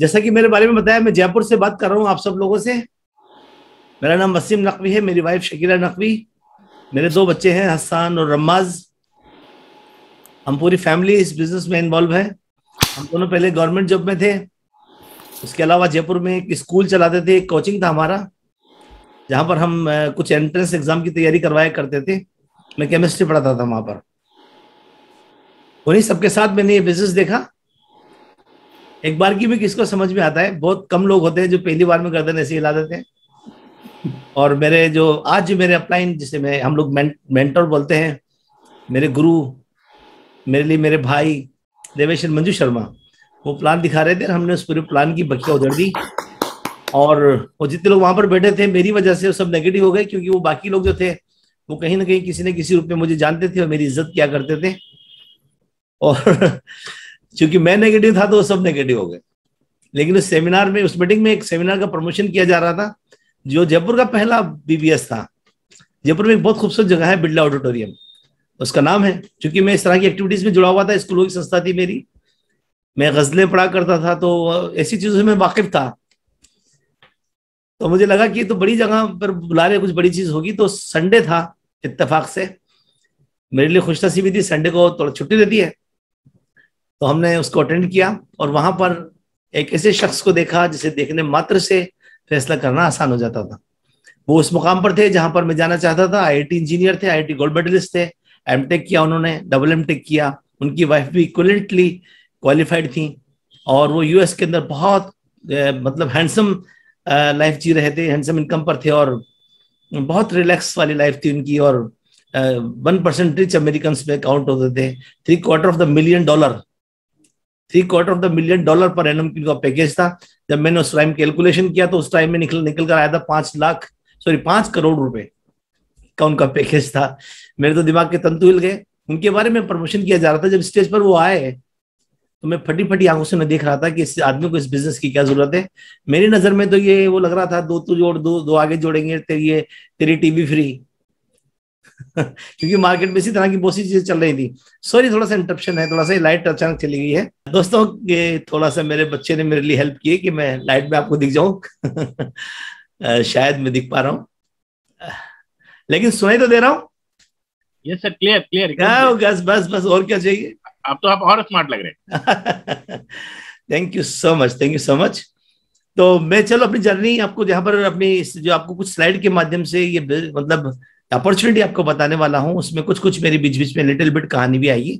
जैसा कि मेरे बारे में बताया मैं जयपुर से बात कर रहा हूँ आप सब लोगों से मेरा नाम वसीम नकवी है मेरी वाइफ शकीरा नकवी मेरे दो बच्चे हैं हसान और रमाज हम पूरी फैमिली इस बिजनेस में इन्वॉल्व है हम दोनों पहले गवर्नमेंट जॉब में थे उसके अलावा जयपुर में एक स्कूल चलाते थे एक कोचिंग था हमारा जहाँ पर हम कुछ एंट्रेंस एग्जाम की तैयारी करवाया करते थे मैं केमिस्ट्री पढ़ाता था वहाँ पर उन्हीं सबके साथ मैंने ये बिजनेस देखा एक बार की भी किसको समझ में आता है बहुत कम लोग होते हैं जो पहली बार में गर्दन ऐसे हिला देते हैं और मेरे जो आज जो मेरे अपलाइन जिसे मैं हम लोग मेंटर बोलते हैं मेरे गुरु मेरे लिए मेरे भाई देवेश्वर मंजू शर्मा वो प्लान दिखा रहे थे हमने उस पूरे प्लान की बखिया उधर दी और वो जितने लोग वहां पर बैठे थे मेरी वजह से वो सब नेगेटिव हो गए क्योंकि वो बाकी लोग जो थे वो कहीं ना कहीं किसी न किसी रूप में मुझे जानते थे और मेरी इज्जत क्या करते थे और क्योंकि मैं नेगेटिव था तो वो सब नेगेटिव हो गए लेकिन उस सेमिनार में उस मीटिंग में एक सेमिनार का प्रमोशन किया जा रहा था जो जयपुर का पहला बीबीएस था जयपुर में एक बहुत खूबसूरत जगह है बिरला ऑडिटोरियम उसका नाम है क्योंकि मैं इस तरह की एक्टिविटीज में जुड़ा हुआ था स्कूलों की संस्था थी मेरी मैं गजलें पढ़ा करता था तो ऐसी चीजों से मैं वाकिफ था तो मुझे लगा कि तो बड़ी जगह पर बुला रहे कुछ बड़ी चीज होगी तो संडे था इत्तेफाक से मेरे लिए खुशनसीबी थी संडे को थोड़ा छुट्टी रहती है तो हमने उसको अटेंड किया और वहां पर एक ऐसे शख्स को देखा जिसे देखने मात्र से फैसला करना आसान हो जाता था वो उस मुकाम पर थे जहां पर मैं जाना चाहता था आई इंजीनियर थे आई गोल्ड मेडलिस्ट थे एम किया उन्होंने डबल एम किया उनकी वाइफ भी इक्वलेंटली क्वालिफाइड थी और वो यूएस के अंदर बहुत मतलब हैंडसम लाइफ जी रहे थे हैंडसम इनकम पर थे और बहुत रिलैक्स वाली लाइफ थी उनकी और वन परसेंट रिच अमेरिकन में काउंट होते थे three quarter of the million dollar three quarter of the million dollar per annum का पैकेज था जब मैंने उस टाइम कैलकुलेशन किया तो उस टाइम में निकल निकल कर आया था पांच लाख सॉरी पांच करोड़ रुपए का उनका पैकेज था मेरे तो दिमाग के तंतु हिल गए उनके बारे में प्रमोशन किया जा रहा था जब स्टेज पर वो आए तो मैं फटी फटी आंखों से मैं देख रहा था कि इस आदमी को इस बिजनेस की क्या जरूरत है मेरी नजर में तो ये वो लग रहा था दो तू जोड़ दो दो आगे जोड़ेंगे तेरी ये तेरी टीवी फ्री क्योंकि मार्केट में इसी तरह की बहुत सी चीजें चल रही थी सॉरी थोड़ा सा इंटरप्शन है थोड़ा सा लाइट अचानक चली गई है दोस्तों के थोड़ा सा मेरे बच्चे ने मेरे लिए हेल्प की कि मैं लाइट में आपको दिख जाऊं शायद मैं दिख पा रहा हूं लेकिन सुनाई तो दे रहा हूं ये सर क्लियर क्लियर बस बस बस और क्या चाहिए आप तो आप और स्मार्ट लग रहे thank you so much thank you so much तो मैं चलो अपनी जर्नी आपको जहां पर अपनी जो आपको कुछ स्लाइड के माध्यम से ये मतलब अपॉर्चुनिटी आपको बताने वाला हूं उसमें कुछ कुछ मेरी बीच बीच में लिटिल बिट कहानी भी आएगी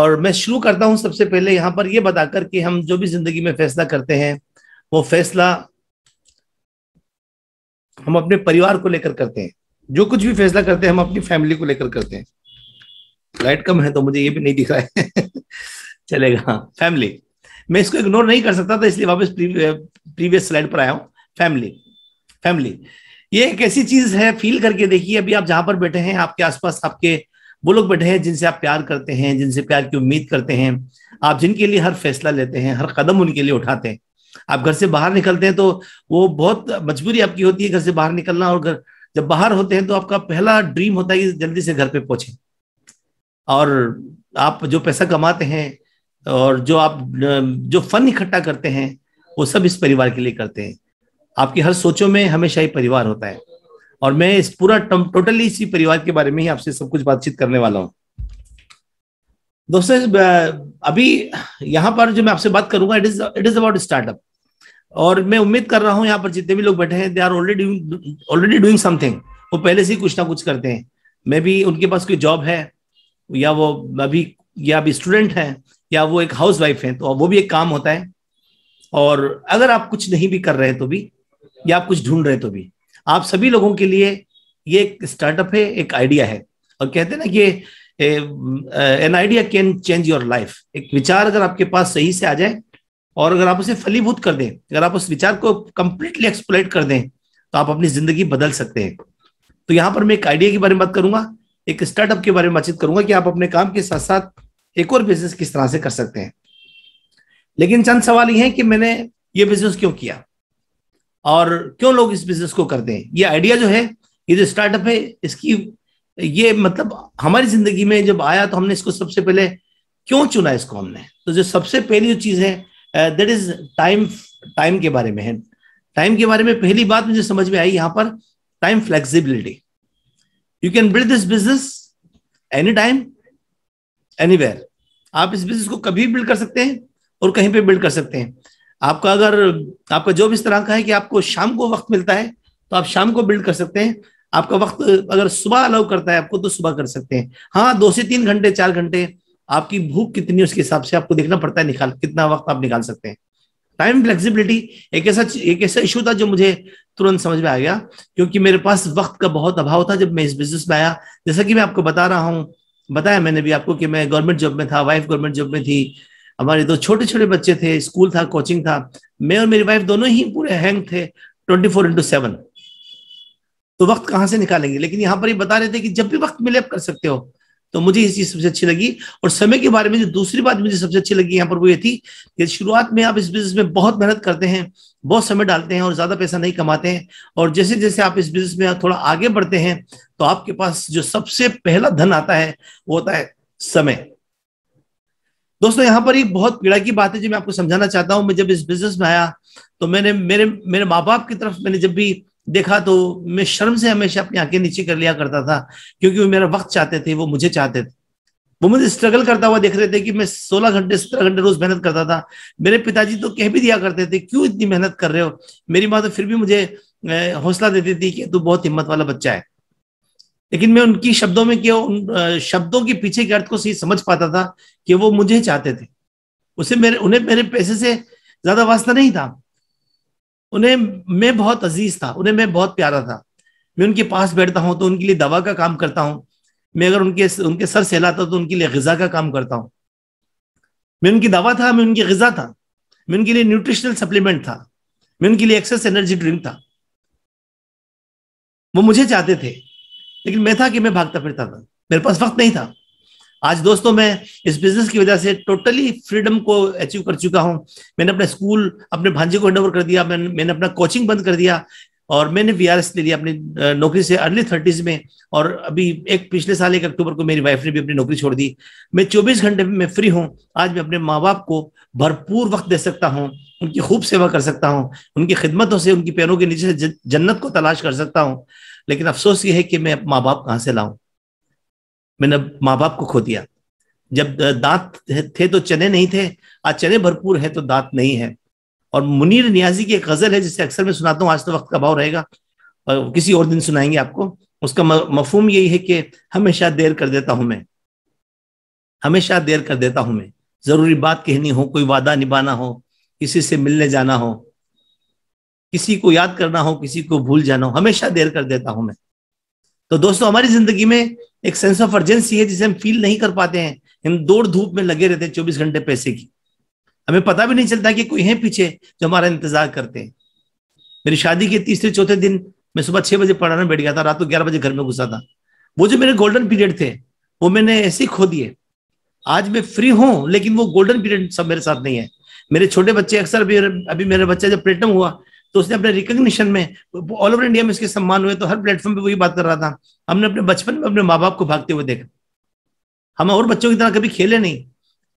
और मैं शुरू करता हूं सबसे पहले यहां पर यह बताकर कि हम जो भी जिंदगी में फैसला करते हैं वो फैसला हम अपने परिवार को लेकर करते हैं जो कुछ भी फैसला करते हैं हम अपनी फैमिली को लेकर करते हैं लाइट कम है तो मुझे ये भी नहीं दिख रहा है चलेगा फैमिली हाँ, मैं इसको इग्नोर नहीं कर सकता था इसलिए वापस प्रीवियस स्लाइड पर आया हूँ फैमिली फैमिली ये एक ऐसी चीज है फील करके देखिए अभी आप जहां पर बैठे हैं आपके आसपास आपके वो लोग बैठे हैं जिनसे आप प्यार करते हैं जिनसे प्यार की उम्मीद करते हैं आप जिनके लिए हर फैसला लेते हैं हर कदम उनके लिए उठाते हैं आप घर से बाहर निकलते हैं तो वो बहुत मजबूरी आपकी होती है घर से बाहर निकलना और घर जब बाहर होते हैं तो आपका पहला ड्रीम होता है कि जल्दी से घर पे पहुंचे और आप जो पैसा कमाते हैं और जो आप जो फन इकट्ठा करते हैं वो सब इस परिवार के लिए करते हैं आपकी हर सोचों में हमेशा ही परिवार होता है और मैं इस पूरा टोटली इसी परिवार के बारे में ही आपसे सब कुछ बातचीत करने वाला हूं दोस्तों अभी यहाँ पर जो मैं आपसे बात करूंगा it is it is about startup और मैं उम्मीद कर रहा हूं यहाँ पर जितने भी लोग बैठे हैं they are already already doing something वो पहले से ही कुछ ना कुछ करते हैं मे भी उनके पास कोई जॉब है या वो अभी या अभी स्टूडेंट है या वो एक हाउस वाइफ है तो वो भी एक काम होता है और अगर आप कुछ नहीं भी कर रहे हैं तो भी या आप कुछ ढूंढ रहे तो भी आप सभी लोगों के लिए ये एक स्टार्टअप है एक आइडिया है और कहते हैं ना कि an idea can change your life एक विचार अगर आपके पास सही से आ जाए और अगर आप उसे फलीभूत कर दें अगर आप उस विचार को कंप्लीटली एक्सप्लोइट कर दें तो आप अपनी जिंदगी बदल सकते हैं तो यहां पर मैं एक आइडिया के बारे में बात करूंगा एक स्टार्टअप के बारे में बातचीत करूंगा कि आप अपने काम के साथ साथ एक और बिजनेस किस तरह से कर सकते हैं लेकिन चंद सवाल ये है कि मैंने ये बिजनेस क्यों किया और क्यों लोग इस बिजनेस को करते हैं ये आइडिया जो है ये जो स्टार्टअप है इसकी ये मतलब हमारी जिंदगी में जब आया तो हमने इसको सबसे पहले क्यों चुना इसको हमने तो जो सबसे पहली जो चीज़ है दैट इज टाइम टाइम के बारे में है टाइम के बारे में पहली बात मुझे समझ में आई यहां पर time flexibility you can build this business any time any आप इस बिजनेस को कभी बिल्ड कर सकते हैं और कहीं पे बिल्ड कर सकते हैं आपका अगर आपका जॉब इस तरह का है कि आपको शाम को वक्त मिलता है तो आप शाम को बिल्ड कर सकते हैं आपका वक्त अगर सुबह अलाउ करता है आपको तो सुबह कर सकते हैं हाँ दो से तीन घंटे चार घंटे आपकी भूख कितनी उसके हिसाब से आपको देखना पड़ता है निकाल कितना वक्त आप निकाल सकते हैं टाइम फ्लेक्सिबिलिटी एक ऐसा एक ऐसा इशू था जो मुझे तुरंत समझ में आ गया क्योंकि मेरे पास वक्त का बहुत अभाव था जब मैं इस बिजनेस में आया जैसा कि मैं आपको बता रहा हूँ बताया मैंने भी आपको कि मैं गवर्नमेंट जॉब में था वाइफ गवर्नमेंट जॉब में थी हमारे दो छोटे छोटे बच्चे थे स्कूल था कोचिंग था मैं और मेरी वाइफ दोनों ही पूरे हैंग थे ट्वेंटी फोर इंटू सेवन तो वक्त कहाँ से निकालेंगे लेकिन यहाँ पर ये बता रहे थे कि जब भी वक्त मिले आप कर सकते हो तो मुझे इस चीज सबसे अच्छी लगी और समय के बारे में जो दूसरी बात मुझे सबसे अच्छी लगी यहाँ पर वो ये थी कि शुरुआत में आप इस बिजनेस में बहुत मेहनत करते हैं बहुत समय डालते हैं और ज्यादा पैसा नहीं कमाते हैं और जैसे जैसे आप इस बिजनेस में थोड़ा आगे बढ़ते हैं तो आपके पास जो सबसे पहला धन आता है वो होता है समय दोस्तों यहाँ पर एक बहुत पीड़ा की बात है जो मैं आपको समझाना चाहता हूँ मैं जब इस बिजनेस में आया तो मैंने मेरे मेरे माँ बाप की तरफ मैंने जब भी देखा तो मैं शर्म से हमेशा अपनी आंखें नीचे कर लिया करता था क्योंकि वो मेरा वक्त चाहते थे वो मुझे चाहते थे वो मुझे स्ट्रगल करता हुआ देख रहे थे कि मैं 16 घंटे सत्रह घंटे रोज मेहनत करता था मेरे पिताजी तो कह भी दिया करते थे क्यों इतनी मेहनत कर रहे हो मेरी माँ तो फिर भी मुझे हौसला देती थी कि तू बहुत हिम्मत वाला बच्चा है लेकिन मैं उनकी शब्दों में क्यों उन शब्दों के पीछे के अर्थ को सही समझ पाता था कि वो मुझे चाहते थे उसे मेरे उन्हें मेरे पैसे से ज्यादा वास्ता नहीं था उन्हें मैं बहुत अजीज था उन्हें मैं बहुत प्यारा था मैं उनके पास बैठता हूँ तो उनके लिए दवा का काम करता हूँ मैं अगर उनके उनके सर सहलाता तो उनके लिए गजा का काम करता हूँ मैं उनकी दवा था मैं उनकी गजा था मैं उनके लिए न्यूट्रिशनल सप्लीमेंट था मैं उनके लिए एक्सेस एनर्जी ड्रिंक था वो मुझे चाहते थे लेकिन मैं था कि मैं भागता फिरता था मेरे पास वक्त नहीं था आज दोस्तों मैं इस बिजनेस की वजह से टोटली फ्रीडम को अचीव कर चुका हूं मैंने अपने स्कूल अपने भांजे को हैंड कर दिया मैंने मैंने अपना कोचिंग बंद कर दिया और मैंने वी ले लिया अपनी नौकरी से अर्ली थर्टीज में और अभी एक पिछले साल एक अक्टूबर को मेरी वाइफ ने भी अपनी नौकरी छोड़ दी मैं चौबीस घंटे में फ्री हूँ आज मैं अपने माँ बाप को भरपूर वक्त दे सकता हूँ उनकी खूब सेवा कर सकता हूँ उनकी खिदमतों से उनकी पैरों के नीचे से जन्नत को तलाश कर सकता हूँ लेकिन अफसोस ये है कि मैं माँ बाप कहाँ से लाऊं मैंने माँ बाप को खो दिया जब दांत थे तो चने नहीं थे आज चने भरपूर है तो दांत नहीं है और मुनीर नियाजी की एक गजल है जिसे अक्सर मैं सुनाता हूँ आज तो वक्त का भाव रहेगा और किसी और दिन सुनाएंगे आपको उसका मफहम यही है कि हमेशा देर कर देता हूं मैं हमेशा देर कर देता हूं मैं जरूरी बात कहनी हो कोई वादा निभाना हो किसी से मिलने जाना हो किसी को याद करना हो किसी को भूल जाना हो हमेशा देर कर देता हूं मैं तो दोस्तों हमारी जिंदगी में एक सेंस ऑफ अर्जेंसी है जिसे हम फील नहीं कर पाते हैं हम दौड़ धूप में लगे रहते हैं चौबीस घंटे पैसे की हमें पता भी नहीं चलता कि कोई है पीछे जो हमारा इंतजार करते हैं मेरी शादी के तीसरे चौथे दिन मैं सुबह छह बजे पढ़ाने बैठ गया था रात को ग्यारह बजे घर में घुसा था वो जो मेरे गोल्डन पीरियड थे वो मैंने ऐसे ही खो दिए आज मैं फ्री हूं लेकिन वो गोल्डन पीरियड सब मेरे साथ नहीं है मेरे छोटे बच्चे अक्सर अभी अभी मेरा बच्चा जब प्लेटम हुआ तो उसने अपने रिकग्निशन में ऑल ओवर इंडिया में उसके सम्मान हुए तो हर प्लेटफॉर्म पे वही बात कर रहा था हमने अपने बचपन में अपने माँ बाप को भागते हुए देखा हम और बच्चों की तरह कभी खेले नहीं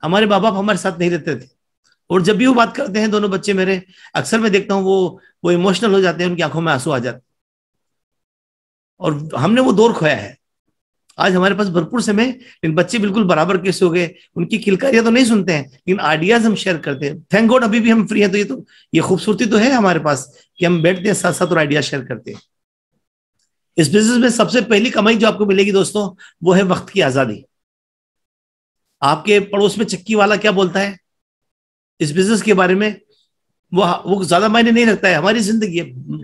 हमारे माँ बाप हमारे साथ नहीं रहते थे और जब भी वो बात करते हैं दोनों बच्चे मेरे अक्सर मैं देखता हूँ वो वो इमोशनल हो जाते हैं उनकी आंखों में आंसू आ जाते और हमने वो दौर खोया है आज हमारे पास भरपूर समय लेकिन बच्चे बिल्कुल बराबर केस हो गए उनकी खिलकारियां तो नहीं सुनते हैं लेकिन आइडियाज हम शेयर करते हैं थैंक गॉड अभी भी हम फ्री हैं तो ये तो ये खूबसूरती तो है हमारे पास कि हम बैठते हैं साथ साथ और आइडिया शेयर करते हैं इस बिजनेस में सबसे पहली कमाई जो आपको मिलेगी दोस्तों वो है वक्त की आजादी आपके पड़ोस में चक्की वाला क्या बोलता है इस बिजनेस के बारे में वो वो ज्यादा मायने नहीं रखता है हमारी जिंदगी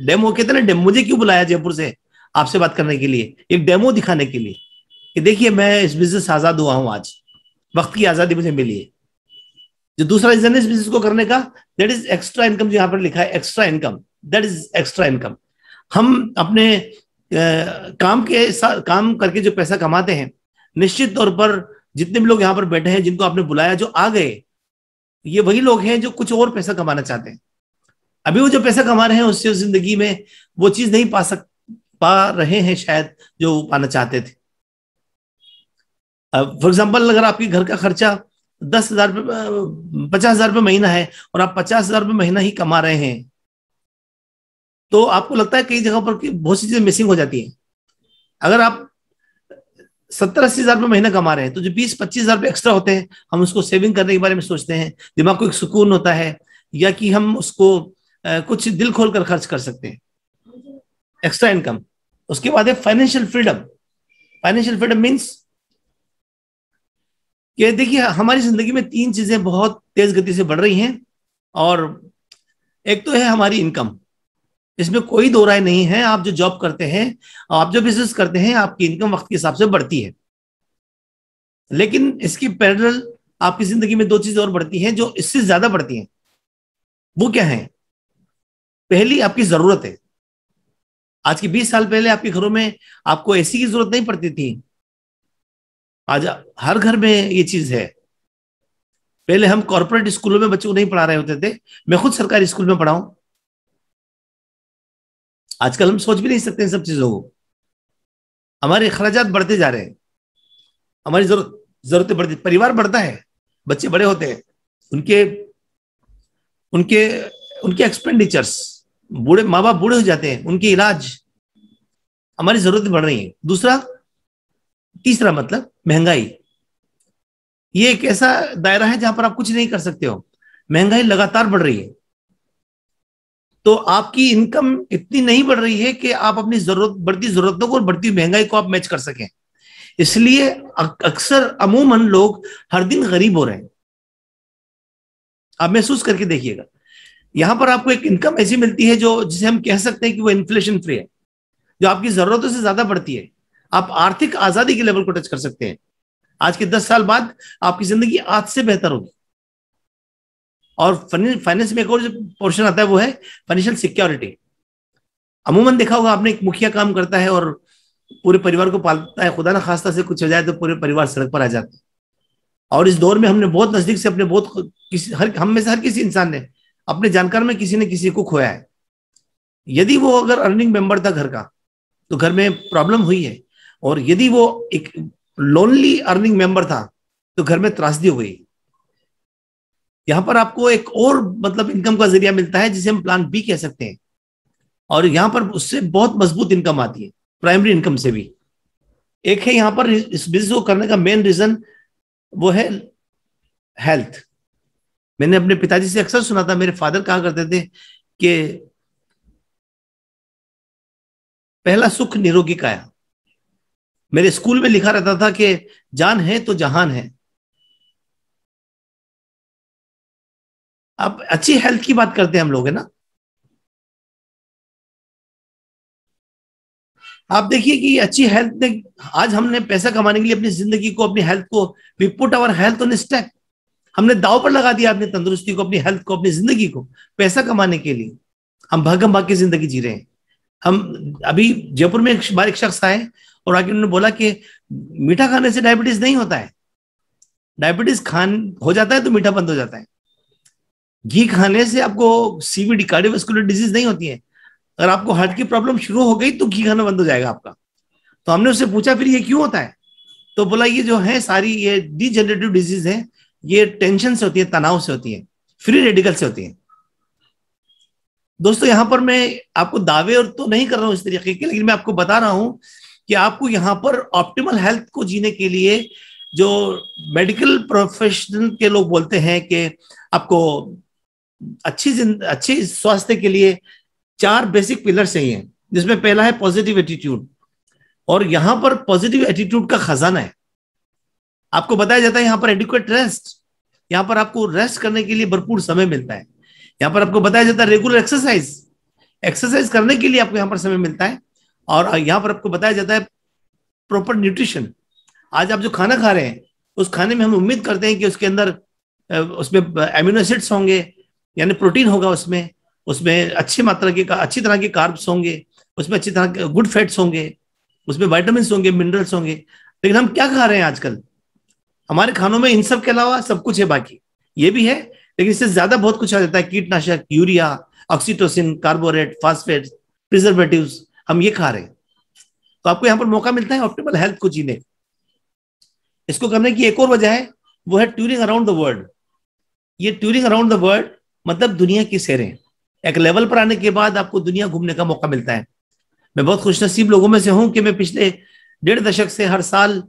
डेमो कहते ना डेमो मुझे क्यों बुलाया जयपुर से आपसे बात करने के लिए एक डेमो दिखाने के लिए कि देखिए मैं इस बिजनेस से आजाद हुआ हूं आज वक्त की आजादी मुझे मिली है जो दूसरा रीजन है इस बिजनेस को करने का दैट इज एक्स्ट्रा इनकम जो यहाँ पर लिखा है extra income that is extra income हम अपने आ, काम के काम करके जो पैसा कमाते हैं निश्चित तौर पर जितने भी लोग यहाँ पर बैठे हैं जिनको आपने बुलाया जो आ गए ये वही लोग हैं जो कुछ और पैसा कमाना चाहते हैं अभी वो जो पैसा कमा रहे हैं उससे जिंदगी में वो चीज नहीं पा सक पा रहे हैं शायद जो पाना चाहते थे फॉर एग्जाम्पल अगर आपके घर का खर्चा दस हजार रुपये पचास हजार रुपये महीना है और आप पचास हजार रुपये महीना ही कमा रहे हैं तो आपको लगता है कई जगह पर बहुत सी चीजें मिसिंग हो जाती है अगर आप सत्तर अस्सी हजार रुपये महीना कमा रहे हैं तो जो बीस पच्चीस हजार रुपये एक्स्ट्रा होते हैं हम उसको सेविंग करने के बारे में सोचते हैं दिमाग को एक सुकून होता है या कि हम उसको कुछ दिल खोल कर खर्च कर सकते हैं एक्स्ट्रा इनकम उसके बाद है financial freedom financial freedom means कि देखिए हमारी जिंदगी में तीन चीजें बहुत तेज गति से बढ़ रही हैं और एक तो है हमारी इनकम इसमें कोई दो राय नहीं है आप जो जॉब करते हैं आप जो बिजनेस करते हैं आपकी इनकम वक्त के हिसाब से बढ़ती है लेकिन इसकी पैरल आपकी जिंदगी में दो चीजें और बढ़ती हैं जो इससे ज्यादा बढ़ती हैं वो क्या है पहली आपकी जरूरत है आज के 20 साल पहले आपके घरों में आपको एसी की जरूरत नहीं पड़ती थी आज हर घर में ये चीज है पहले हम कॉरपोरेट स्कूलों में बच्चों को नहीं पढ़ा रहे होते थे मैं खुद सरकारी स्कूल में पढ़ाऊं आजकल हम सोच भी नहीं सकते इन सब चीजों को हमारे अखराज बढ़ते जा रहे हैं हमारी जरूरत जरूरतें बढ़ती परिवार बढ़ता है बच्चे बड़े होते हैं उनके उनके उनके एक्सपेंडिचर्स बूढ़े माँ बाप बूढ़े हो जाते हैं उनके इलाज हमारी जरूरतें बढ़ रही है दूसरा तीसरा मतलब महंगाई ये एक ऐसा दायरा है जहां पर आप कुछ नहीं कर सकते हो महंगाई लगातार बढ़ रही है तो आपकी इनकम इतनी नहीं बढ़ रही है कि आप अपनी जरूरत बढ़ती जरूरतों को और बढ़ती महंगाई को आप मैच कर सकें इसलिए अक्सर अमूमन लोग हर दिन गरीब हो रहे हैं आप महसूस करके देखिएगा यहां पर आपको एक इनकम ऐसी मिलती है जो जिसे हम कह सकते हैं कि वो इन्फ्लेशन फ्री है जो आपकी जरूरतों से ज्यादा बढ़ती है आप आर्थिक आजादी के लेवल को टच कर सकते हैं आज के दस साल बाद आपकी जिंदगी आज से बेहतर होगी और फाइनेंस में एक और जो पोर्शन आता है वो है फाइनेंशियल सिक्योरिटी अमूमन देखा होगा आपने एक मुखिया काम करता है और पूरे परिवार को पालता है खुदा ना खास्ता से कुछ हो जाए तो पूरे परिवार सड़क पर आ जाते हैं और इस दौर में हमने बहुत नजदीक से अपने बहुत किसी हर हम में से हर किसी इंसान ने अपने जानकार में किसी ने किसी को खोया है यदि वो अगर अर्निंग मेंबर था घर का तो घर में प्रॉब्लम हुई है और यदि वो एक लोनली अर्निंग मेंबर था तो घर में त्रासदी हो गई यहां पर आपको एक और मतलब इनकम का जरिया मिलता है जिसे हम प्लान बी कह सकते हैं और यहां पर उससे बहुत मजबूत इनकम आती है प्राइमरी इनकम से भी एक है यहां पर इस बिजनेस को करने का मेन रीजन वो है हेल्थ मैंने अपने पिताजी से अक्सर सुना था मेरे फादर कहा करते थे कि पहला सुख निरोगी काया मेरे स्कूल में लिखा रहता था कि जान है तो जहान है अब अच्छी हेल्थ की बात करते हैं हम लोग है ना आप देखिए कि अच्छी हेल्थ ने आज हमने पैसा कमाने के लिए अपनी जिंदगी को अपनी हेल्थ को we put our health on stake हमने दाव पर लगा दिया अपनी तंदुरुस्ती को अपनी हेल्थ को अपनी जिंदगी को पैसा कमाने के लिए हम भागम भाग की जिंदगी जी रहे हैं हम अभी जयपुर में एक बार एक शख्स आए और आके उन्होंने बोला कि मीठा खाने से डायबिटीज नहीं होता है डायबिटीज खान हो जाता है तो मीठा बंद हो जाता है घी खाने से आपको सीवीडी कार्डियोवेस्कुलर डिजीज नहीं होती है अगर आपको हार्ट की प्रॉब्लम शुरू हो गई तो घी खाना बंद हो जाएगा आपका तो हमने उससे पूछा फिर ये क्यों होता है तो बोला ये जो है सारी ये डिजेनरेटिव डिजीज है ये टेंशन से होती है तनाव से होती है फ्री रेडिकल से होती है दोस्तों यहां पर मैं आपको दावे और तो नहीं कर रहा हूं इस तरीके के लेकिन मैं आपको बता रहा हूं कि आपको यहाँ पर ऑप्टिमल हेल्थ को जीने के लिए जो मेडिकल प्रोफेशन के लोग बोलते हैं कि आपको अच्छी अच्छे स्वास्थ्य के लिए चार बेसिक पिलर चाहिए जिसमें पहला है पॉजिटिव एटीट्यूड और यहाँ पर पॉजिटिव एटीट्यूड का खजाना है आपको बताया जाता है यहाँ पर एडिक्वेट रेस्ट यहाँ पर आपको रेस्ट करने के लिए भरपूर समय मिलता है यहाँ पर आपको बताया जाता है रेगुलर एक्सरसाइज एक्सरसाइज करने के लिए आपको यहाँ पर समय मिलता है और यहाँ पर आपको बताया जाता है प्रॉपर न्यूट्रिशन आज आप जो खाना खा रहे हैं उस खाने में हम उम्मीद करते हैं कि उसके अंदर उसमें एमिनो एसिड्स होंगे यानी प्रोटीन होगा उसमें उसमें अच्छी मात्रा के अच्छी तरह के कार्ब्स होंगे उसमें अच्छी तरह के गुड फैट्स होंगे उसमें वाइटामिन होंगे मिनरल्स होंगे लेकिन हम क्या खा रहे हैं आजकल हमारे खानों में इन सब के अलावा सब कुछ है बाकी ये भी है लेकिन इससे ज्यादा बहुत कुछ आ जाता है कीटनाशक urea oxytocin carbonate phosphate preservative हम ये खा रहे हैं तो आपको यहां पर मौका मिलता है ऑप्टिमल हेल्थ को जीने इसको करने की एक और वजह है वो है ट्यूरिंग अराउंड द वर्ल्ड ये ट्यूरिंग अराउंड द वर्ल्ड मतलब दुनिया की सैरें एक लेवल पर आने के बाद आपको दुनिया घूमने का मौका मिलता है मैं बहुत खुशनसीब लोगों में से हूं कि मैं पिछले डेढ़ दशक से हर साल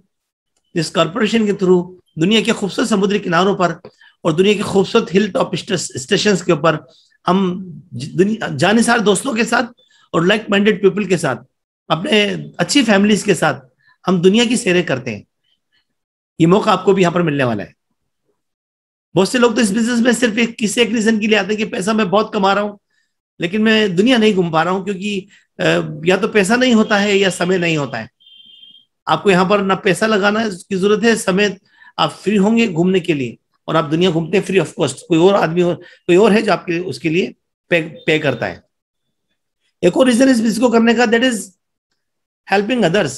इस कॉरपोरेशन के थ्रू दुनिया के खूबसूरत समुद्री किनारों पर और दुनिया के खूबसूरत हिल टॉप स्टेशन के ऊपर हम दुनिया दोस्तों के साथ और लाइक माइंडेड पीपल के साथ अपने अच्छी फैमिलीज के साथ हम दुनिया की सैरें करते हैं ये मौका आपको भी यहाँ पर मिलने वाला है बहुत से लोग तो इस बिजनेस में सिर्फ एक किसी एक रीजन के लिए आते हैं कि पैसा मैं बहुत कमा रहा हूँ लेकिन मैं दुनिया नहीं घूम पा रहा हूँ क्योंकि या तो पैसा नहीं होता है या समय नहीं होता है आपको यहाँ पर ना पैसा लगाना की जरूरत है समय आप फ्री होंगे घूमने के लिए और आप दुनिया घूमते हैं फ्री ऑफ कॉस्ट कोई और आदमी हो कोई और है जो आपके उसके लिए पे पे करता है एक और रीजन इस बिजनेस को करने का दैट इज हेल्पिंग अदर्स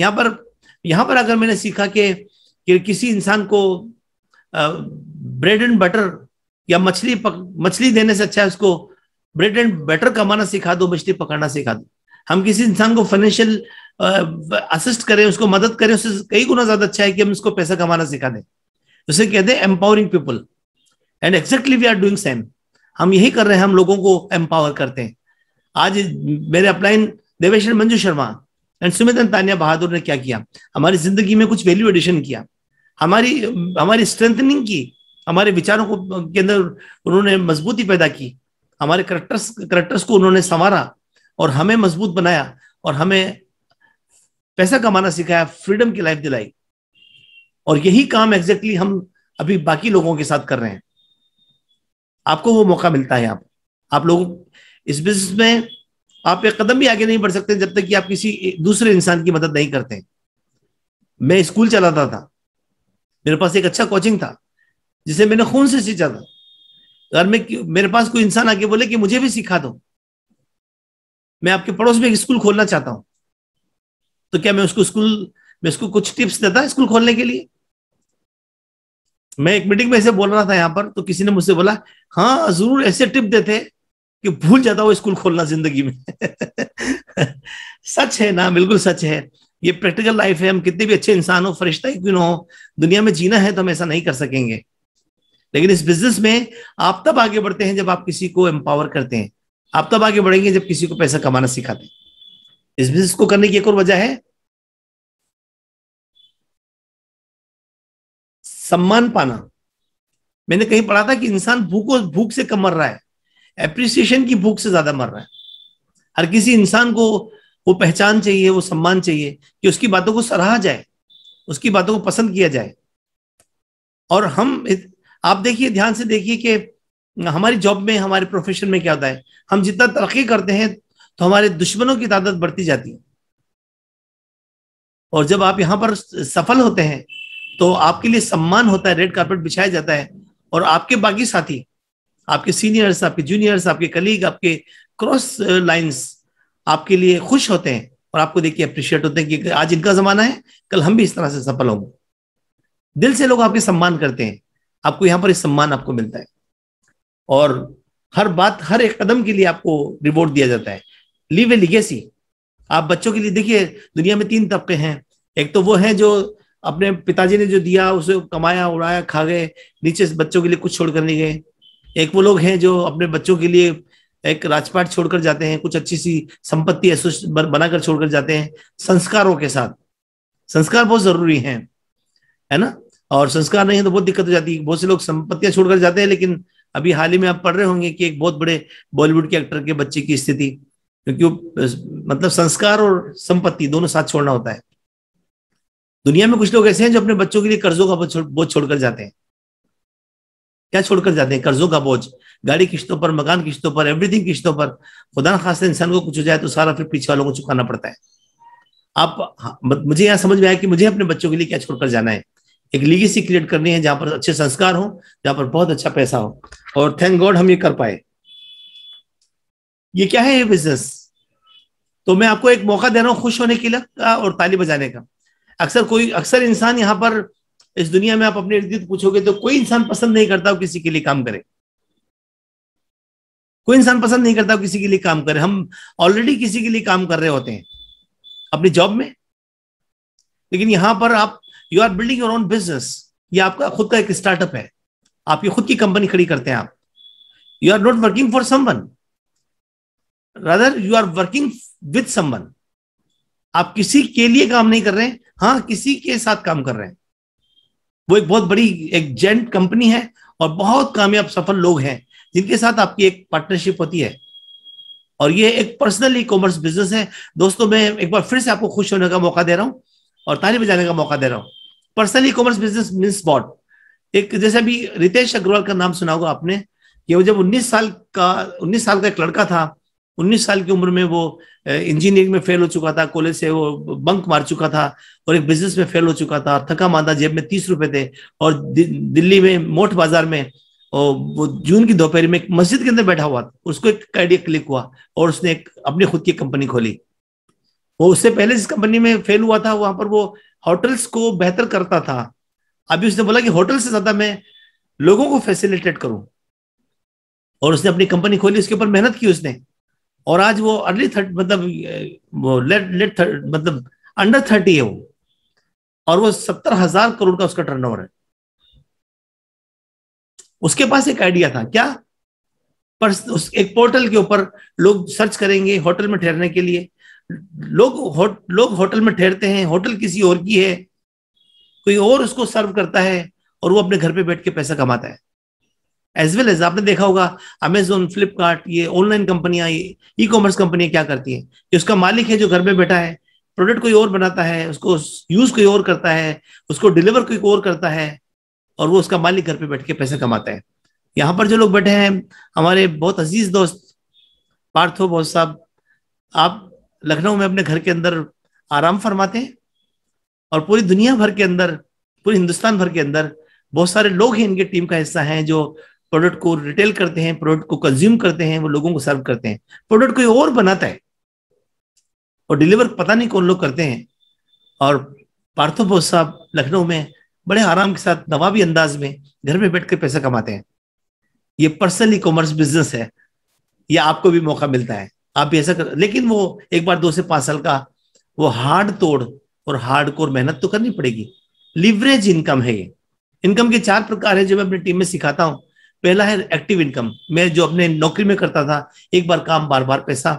यहां पर यहां पर अगर मैंने सीखा कि, कि किसी इंसान को ब्रेड एंड बटर या मछली मछली देने से अच्छा है उसको ब्रेड एंड बटर कमाना सिखा दो मछली पकड़ना सिखा दो हम किसी इंसान को फाइनेंशियल असिस्ट करें उसको मदद करें उससे कई गुना ज्यादा अच्छा है कि हम उसको पैसा कमाना सिखा दें उसे कहते हैं empowering people and exactly we are doing same हम यही कर रहे हैं हम लोगों को एम्पावर करते हैं आज मेरे अपलाइन देवेश मंजू शर्मा एंड सुमित तानिया बहादुर ने क्या किया हमारी जिंदगी में कुछ वैल्यू एडिशन किया हमारी हमारी स्ट्रेंथनिंग की हमारे विचारों को के अंदर उन्होंने मजबूती पैदा की हमारे करेक्टर्स करेक्टर्स को उन्होंने संवारा और हमें मजबूत बनाया और हमें पैसा कमाना सिखाया फ्रीडम की लाइफ दिलाई और यही काम एग्जैक्टली हम अभी बाकी लोगों के साथ कर रहे हैं आपको वो मौका मिलता है आप आप लोग इस बिजनेस में आप एक कदम भी आगे नहीं बढ़ सकते जब तक कि आप किसी दूसरे इंसान की मदद नहीं करते मैं स्कूल चलाता था मेरे पास एक अच्छा कोचिंग था जिसे मैंने खून से सींचा था अगर मैं मेरे पास कोई इंसान आके बोले कि मुझे भी सिखा दो मैं आपके पड़ोस में एक स्कूल खोलना चाहता हूं तो क्या मैं उसको स्कूल मैं उसको कुछ टिप्स देता स्कूल खोलने के लिए मैं एक मीटिंग में ऐसे बोल रहा था यहाँ पर तो किसी ने मुझसे बोला हाँ जरूर ऐसे टिप देते कि भूल जाता वो स्कूल खोलना जिंदगी में सच है ना बिल्कुल सच है ये प्रैक्टिकल लाइफ है हम कितने भी अच्छे इंसान हो फरिश्ता ही क्यों ना हो दुनिया में जीना है तो हम ऐसा नहीं कर सकेंगे लेकिन इस बिजनेस में आप तब आगे बढ़ते हैं जब आप किसी को एम्पावर करते हैं आप तब आगे बढ़ेंगे जब किसी को पैसा कमाना सिखाते हैं इस बिजनेस को करने की एक और वजह है सम्मान पाना मैंने कहीं पढ़ा था कि इंसान भूख भूख से कम मर रहा है एप्रिसिएशन की भूख से ज्यादा मर रहा है हर किसी इंसान को वो पहचान चाहिए वो सम्मान चाहिए कि उसकी बातों को सराहा जाए उसकी बातों को पसंद किया जाए और हम आप देखिए ध्यान से देखिए कि हमारी जॉब में हमारे प्रोफेशन में क्या होता है हम जितना तरक्की करते हैं तो हमारे दुश्मनों की तादाद बढ़ती जाती है और जब आप यहां पर सफल होते हैं तो आपके लिए सम्मान होता है रेड कार्पेट बिछाया जाता है और आपके बाकी साथी आपके सीनियर्स आपके जूनियर्स आपके कलीग आपके क्रॉस लाइंस uh, आपके लिए खुश होते हैं और आपको देखिए अप्रिशिएट होते हैं कि आज इनका जमाना है कल हम भी इस तरह से सफल होंगे दिल से लोग आपके सम्मान करते हैं आपको यहाँ पर सम्मान आपको मिलता है और हर बात हर एक कदम के लिए आपको रिवॉर्ड दिया जाता है लीव ए लिगेसी आप बच्चों के लिए देखिए दुनिया में तीन तबके हैं एक तो वो है जो अपने पिताजी ने जो दिया उसे कमाया उड़ाया खा गए नीचे बच्चों के लिए कुछ छोड़कर नहीं गए एक वो लोग हैं जो अपने बच्चों के लिए एक राजपाट छोड़कर जाते हैं कुछ अच्छी सी संपत्ति बनाकर छोड़कर जाते हैं संस्कारों के साथ संस्कार बहुत जरूरी है है ना और संस्कार नहीं है तो बहुत दिक्कत हो जाती है बहुत से लोग संपत्तियां छोड़कर जाते हैं लेकिन अभी हाल ही में आप पढ़ रहे होंगे कि एक बहुत बड़े बॉलीवुड के एक्टर के बच्चे की स्थिति क्योंकि मतलब संस्कार और संपत्ति दोनों साथ छोड़ना होता है दुनिया में कुछ लोग ऐसे हैं जो अपने बच्चों के लिए कर्जों का बोझ छोड़, छोड़कर जाते हैं क्या छोड़कर जाते हैं कर्जों का बोझ गाड़ी किश्तों पर मकान किश्तों पर एवरीथिंग किश्तों पर खुदा खास इंसान को कुछ हो जाए तो सारा फिर पीछे वालों को चुकाना पड़ता है आप हाँ, मुझे यहां समझ में आया कि मुझे अपने बच्चों के लिए क्या छोड़कर जाना है एक लीगेसी क्रिएट करनी है जहां पर अच्छे संस्कार हो जहां पर बहुत अच्छा पैसा हो और थैंक गॉड हम ये कर पाए ये क्या है ये बिजनेस तो मैं आपको एक मौका दे रहा हूं खुश होने के लिए और ताली बजाने का अक्सर कोई अक्सर इंसान यहाँ पर इस दुनिया में आप अपने इर्द गिर्द पूछोगे तो कोई इंसान पसंद नहीं करता किसी के लिए काम करे कोई इंसान पसंद नहीं करता किसी के लिए काम करे हम ऑलरेडी किसी के लिए काम कर रहे होते हैं अपनी जॉब में लेकिन यहां पर आप you are building your own business ये आपका खुद का एक स्टार्टअप है आप ये खुद की कंपनी खड़ी करते हैं आप you are not working for someone rather you are working with someone आप किसी के लिए काम नहीं कर रहे हैं हाँ किसी के साथ काम कर रहे हैं वो एक बहुत बड़ी एक जेंट कंपनी है और बहुत कामयाब सफल लोग हैं जिनके साथ आपकी एक पार्टनरशिप होती है और ये एक पर्सनल ई कॉमर्स बिजनेस है दोस्तों मैं एक बार फिर से आपको खुश होने का मौका दे रहा हूँ और ताली बजाने का मौका दे रहा हूं personal ecommerce business means but एक जैसे अभी रितेश अग्रवाल का नाम सुना होगा आपने कि वो जब 19 साल का 19 साल का एक लड़का था 19 साल की उम्र में वो इंजीनियरिंग में फेल हो चुका था कॉलेज से वो बंक मार चुका था और एक बिजनेस में फेल हो चुका था थका मांदा जेब में तीस रुपए थे और दिल्ली में मोठ बाजार में और वो जून की दोपहर में मस्जिद के अंदर बैठा हुआ था उसको एक आइडिया क्लिक हुआ और उसने एक अपनी खुद की कंपनी खोली वो उससे पहले जिस कंपनी में फेल हुआ था वहां पर वो होटल्स को बेहतर करता था अभी उसने बोला कि होटल से ज्यादा मैं लोगों को फैसिलिटेट करूं और उसने अपनी कंपनी खोली उसके ऊपर मेहनत की उसने और आज वो अर्ली थर्ट मतलब वो लेट लेट थर्ट मतलब अंडर थर्टी है वो और वो सत्तर हजार करोड़ का उसका टर्नओवर है उसके पास एक आइडिया था क्या पर उस एक पोर्टल के ऊपर लोग सर्च करेंगे होटल में ठहरने के लिए लोग हो, लोग होटल में ठहरते हैं होटल किसी और की है कोई और उसको सर्व करता है और वो अपने घर पे बैठ के पैसा कमाता है एज वेल एज आपने देखा होगा अमेजोन फ्लिपकार्ट ये ऑनलाइन कंपनियां ई कॉमर्स कंपनियां क्या करती हैं कि उसका मालिक है जो घर में बैठा है प्रोडक्ट कोई और बनाता है उसको यूज कोई और करता है उसको डिलीवर कोई और करता है और वो उसका मालिक घर पे बैठ के पैसे कमाता है यहाँ पर जो लोग बैठे हैं हमारे बहुत अजीज दोस्त पार्थो बहुत साहब आप लखनऊ में अपने घर के अंदर आराम फरमाते हैं और पूरी दुनिया भर के अंदर पूरे हिंदुस्तान भर के अंदर बहुत सारे लोग ही इनके टीम का हिस्सा हैं जो प्रोडक्ट को रिटेल करते हैं प्रोडक्ट को कंज्यूम करते हैं वो लोगों को सर्व करते हैं प्रोडक्ट कोई और बनाता है और डिलीवर पता नहीं कौन लोग करते हैं और पार्थो बोस साहब लखनऊ में बड़े आराम के साथ नवाबी अंदाज में घर में कर पैसा कमाते हैं ये पर्सनल ई कॉमर्स बिजनेस है यह आपको भी मौका मिलता है आप ऐसा कर लेकिन वो एक बार दो से पांच साल का वो हार्ड तोड़ और हार्ड कोर मेहनत तो करनी पड़ेगी लिवरेज इनकम है ये इनकम के चार प्रकार है जो मैं अपनी टीम में सिखाता हूँ पहला है एक्टिव इनकम मैं जो अपने नौकरी में करता था एक बार काम बार बार पैसा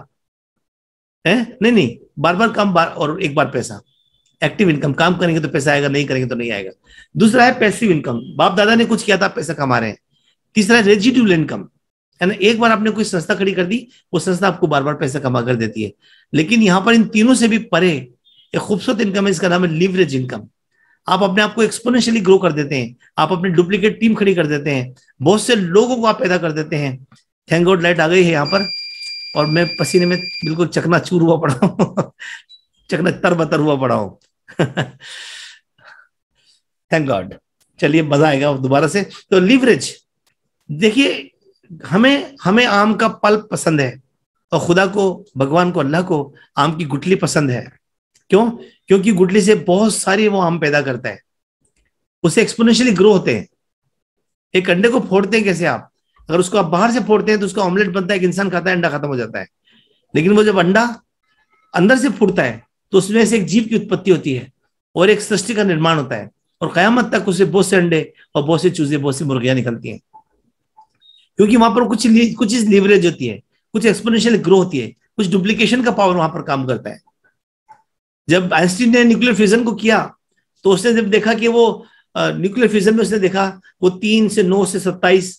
है नहीं नहीं बार बार काम बार और एक बार पैसा एक्टिव इनकम काम करेंगे तो पैसा आएगा नहीं करेंगे तो नहीं आएगा दूसरा है पैसिव इनकम बाप दादा ने कुछ किया था पैसा कमा रहे हैं तीसरा है रेजिड्यूल इनकम यानी एक बार आपने कोई संस्था खड़ी कर दी वो संस्था आपको बार बार पैसा कमा कर देती है लेकिन यहां पर इन तीनों से भी परे एक खूबसूरत इनकम है इसका नाम है लिवरेज इनकम आप अपने आप को एक्सपोनेंशियली ग्रो कर देते हैं आप अपनी डुप्लीकेट टीम खड़ी कर देते हैं बहुत से लोगों को आप पैदा कर देते हैं थैंक गॉड लाइट आ गई है यहाँ पर और मैं पसीने में बिल्कुल चकना चूर हुआ पड़ा हूँ चकना तर बतर हुआ पड़ा हूँ थैंक गॉड चलिए मजा आएगा दोबारा से तो लिवरेज देखिए हमें हमें आम का पल्प पसंद है और खुदा को भगवान को अल्लाह को आम की गुटली पसंद है क्यों क्योंकि गुडली से बहुत सारी वो आम पैदा करता है उसे एक्सपोनेंशियली ग्रो होते हैं एक अंडे को फोड़ते हैं कैसे आप अगर उसको आप बाहर से फोड़ते हैं तो उसका ऑमलेट बनता है एक इंसान खाता है अंडा खत्म हो जाता है लेकिन वो जब अंडा अंदर से फूटता है तो उसमें से एक जीव की उत्पत्ति होती है और एक सृष्टि का निर्माण होता है और कयामत तक उसे बहुत से अंडे और बहुत से चूजे बहुत सी मुर्गियां निकलती हैं क्योंकि वहां पर कुछ कुछ चीज लीवरेज होती है कुछ एक्सपोनेंशियल ग्रो होती है कुछ डुप्लीकेशन का पावर वहां पर काम करता है जब आइंस्टीन ने न्यूक्लियर फ्यूजन को किया तो उसने जब देखा कि वो न्यूक्लियर फ्यूजन में उसने देखा वो तीन से नौ से सत्ताईस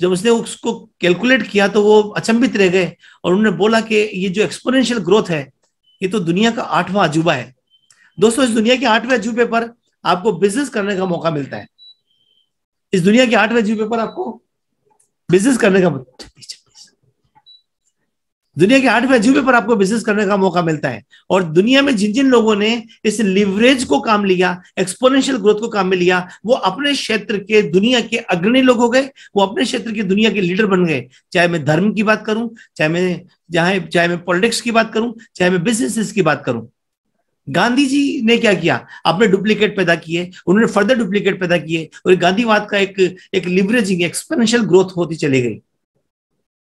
जब उसने उसको कैलकुलेट किया तो वो अचंभित रह गए और उन्होंने बोला कि ये जो एक्सपोनेंशियल ग्रोथ है ये तो दुनिया का आठवां अजूबा है दोस्तों इस दुनिया के आठवें अजूबे पर आपको बिजनेस करने का मौका मिलता है इस दुनिया के आठवें अजूबे पर आपको बिजनेस करने का दुनिया के आठवें अजूबे पर आपको बिजनेस करने का मौका मिलता है और दुनिया में जिन जिन लोगों ने इस लिवरेज को काम लिया एक्सपोनेंशियल ग्रोथ को काम में लिया वो अपने क्षेत्र के दुनिया के अग्रणी लोग हो गए वो अपने क्षेत्र की दुनिया के लीडर बन गए चाहे मैं धर्म की बात करूं चाहे मैं चाहे चाहे मैं पॉलिटिक्स की बात करूं चाहे मैं बिजनेस की बात करूं गांधी जी ने क्या किया अपने डुप्लीकेट पैदा किए उन्होंने फर्दर डुप्लीकेट पैदा किए और गांधीवाद का एक एक लिवरेजिंग एक्सपोनेंशियल ग्रोथ होती चली गई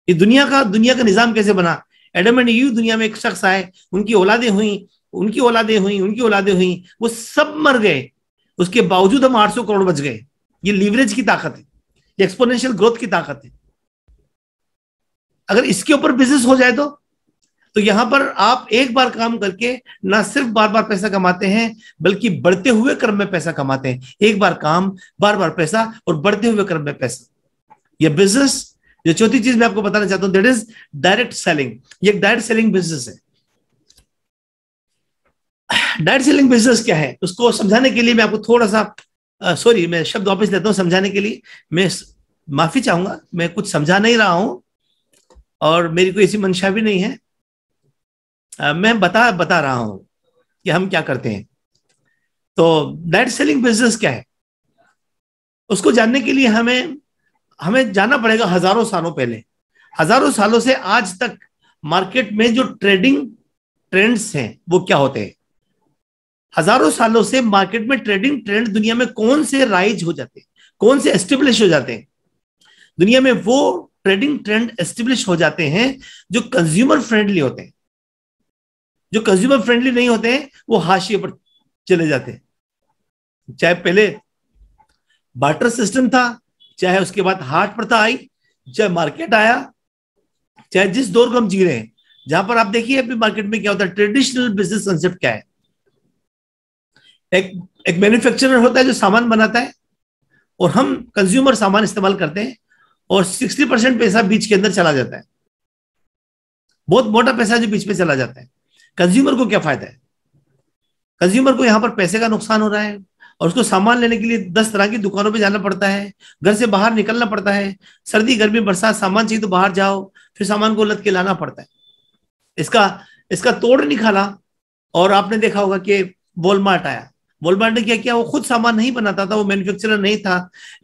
ये दुनिया का दुनिया का निज़ाम कैसे बना एडम एंड यू दुनिया में एक शख्स आए उनकी औलादे हुई उनकी औलादे हुई उनकी औलादे हुई वो सब मर गए उसके बावजूद हम 800 करोड़ बच गए ये लीवरेज की ताकत है ये एक्सपोनेंशियल ग्रोथ की ताकत है अगर इसके ऊपर बिजनेस हो जाए तो तो यहां पर आप एक बार काम करके ना सिर्फ बार बार पैसा कमाते हैं बल्कि बढ़ते हुए क्रम में पैसा कमाते हैं एक बार काम बार बार पैसा और बढ़ते हुए क्रम में पैसा यह बिजनेस जो चौथी चीज मैं आपको बताना चाहता हूं दैट इज डायरेक्ट सेलिंग ये एक डायरेक्ट सेलिंग बिजनेस है डायरेक्ट सेलिंग बिजनेस क्या है उसको समझाने के लिए मैं आपको थोड़ा सा सॉरी मैं शब्द वापस लेता हूं समझाने के लिए मैं माफी चाहूंगा मैं कुछ समझा नहीं रहा हूं और मेरी कोई ऐसी मंशा भी नहीं है आ, मैं बता बता रहा हूं कि हम क्या करते हैं तो डायरेक्ट सेलिंग बिजनेस क्या है उसको जानने के लिए हमें हमें जाना पड़ेगा हजारों सालों पहले हजारों सालों से आज तक मार्केट में जो ट्रेडिंग ट्रेंड्स हैं वो क्या होते हैं हजारों सालों से मार्केट में ट्रेडिंग ट्रेंड दुनिया में कौन से राइज हो जाते हैं कौन से एस्टेब्लिश हो जाते हैं दुनिया में वो ट्रेडिंग ट्रेंड एस्टेब्लिश हो जाते हैं जो कंज्यूमर फ्रेंडली होते हैं जो कंज्यूमर फ्रेंडली नहीं होते हैं वो हाशिए पर चले जाते हैं चाहे पहले बार्टर सिस्टम था चाहे उसके बाद हाट प्रथा तो आई चाहे मार्केट आया चाहे जिस दौर को हम जी रहे हैं जहां पर आप देखिए अभी मार्केट में क्या होता है ट्रेडिशनल बिजनेस कंसेप्ट क्या है एक एक मैन्युफैक्चरर होता है जो सामान बनाता है और हम कंज्यूमर सामान इस्तेमाल करते हैं और 60 परसेंट पैसा बीच के अंदर चला जाता है बहुत मोटा पैसा जो बीच में चला जाता है कंज्यूमर को क्या फायदा है कंज्यूमर को यहां पर पैसे का नुकसान हो रहा है और उसको सामान लेने के लिए दस तरह की दुकानों पे जाना पड़ता है घर से बाहर निकलना पड़ता है सर्दी गर्मी बरसात सामान चाहिए तो बाहर जाओ फिर सामान को लद के लाना पड़ता है इसका इसका तोड़ निकाला और आपने देखा होगा कि वॉलमार्ट आया वॉलमार्ट ने क्या किया वो खुद सामान नहीं बनाता था वो मैन्युफैक्चरर नहीं था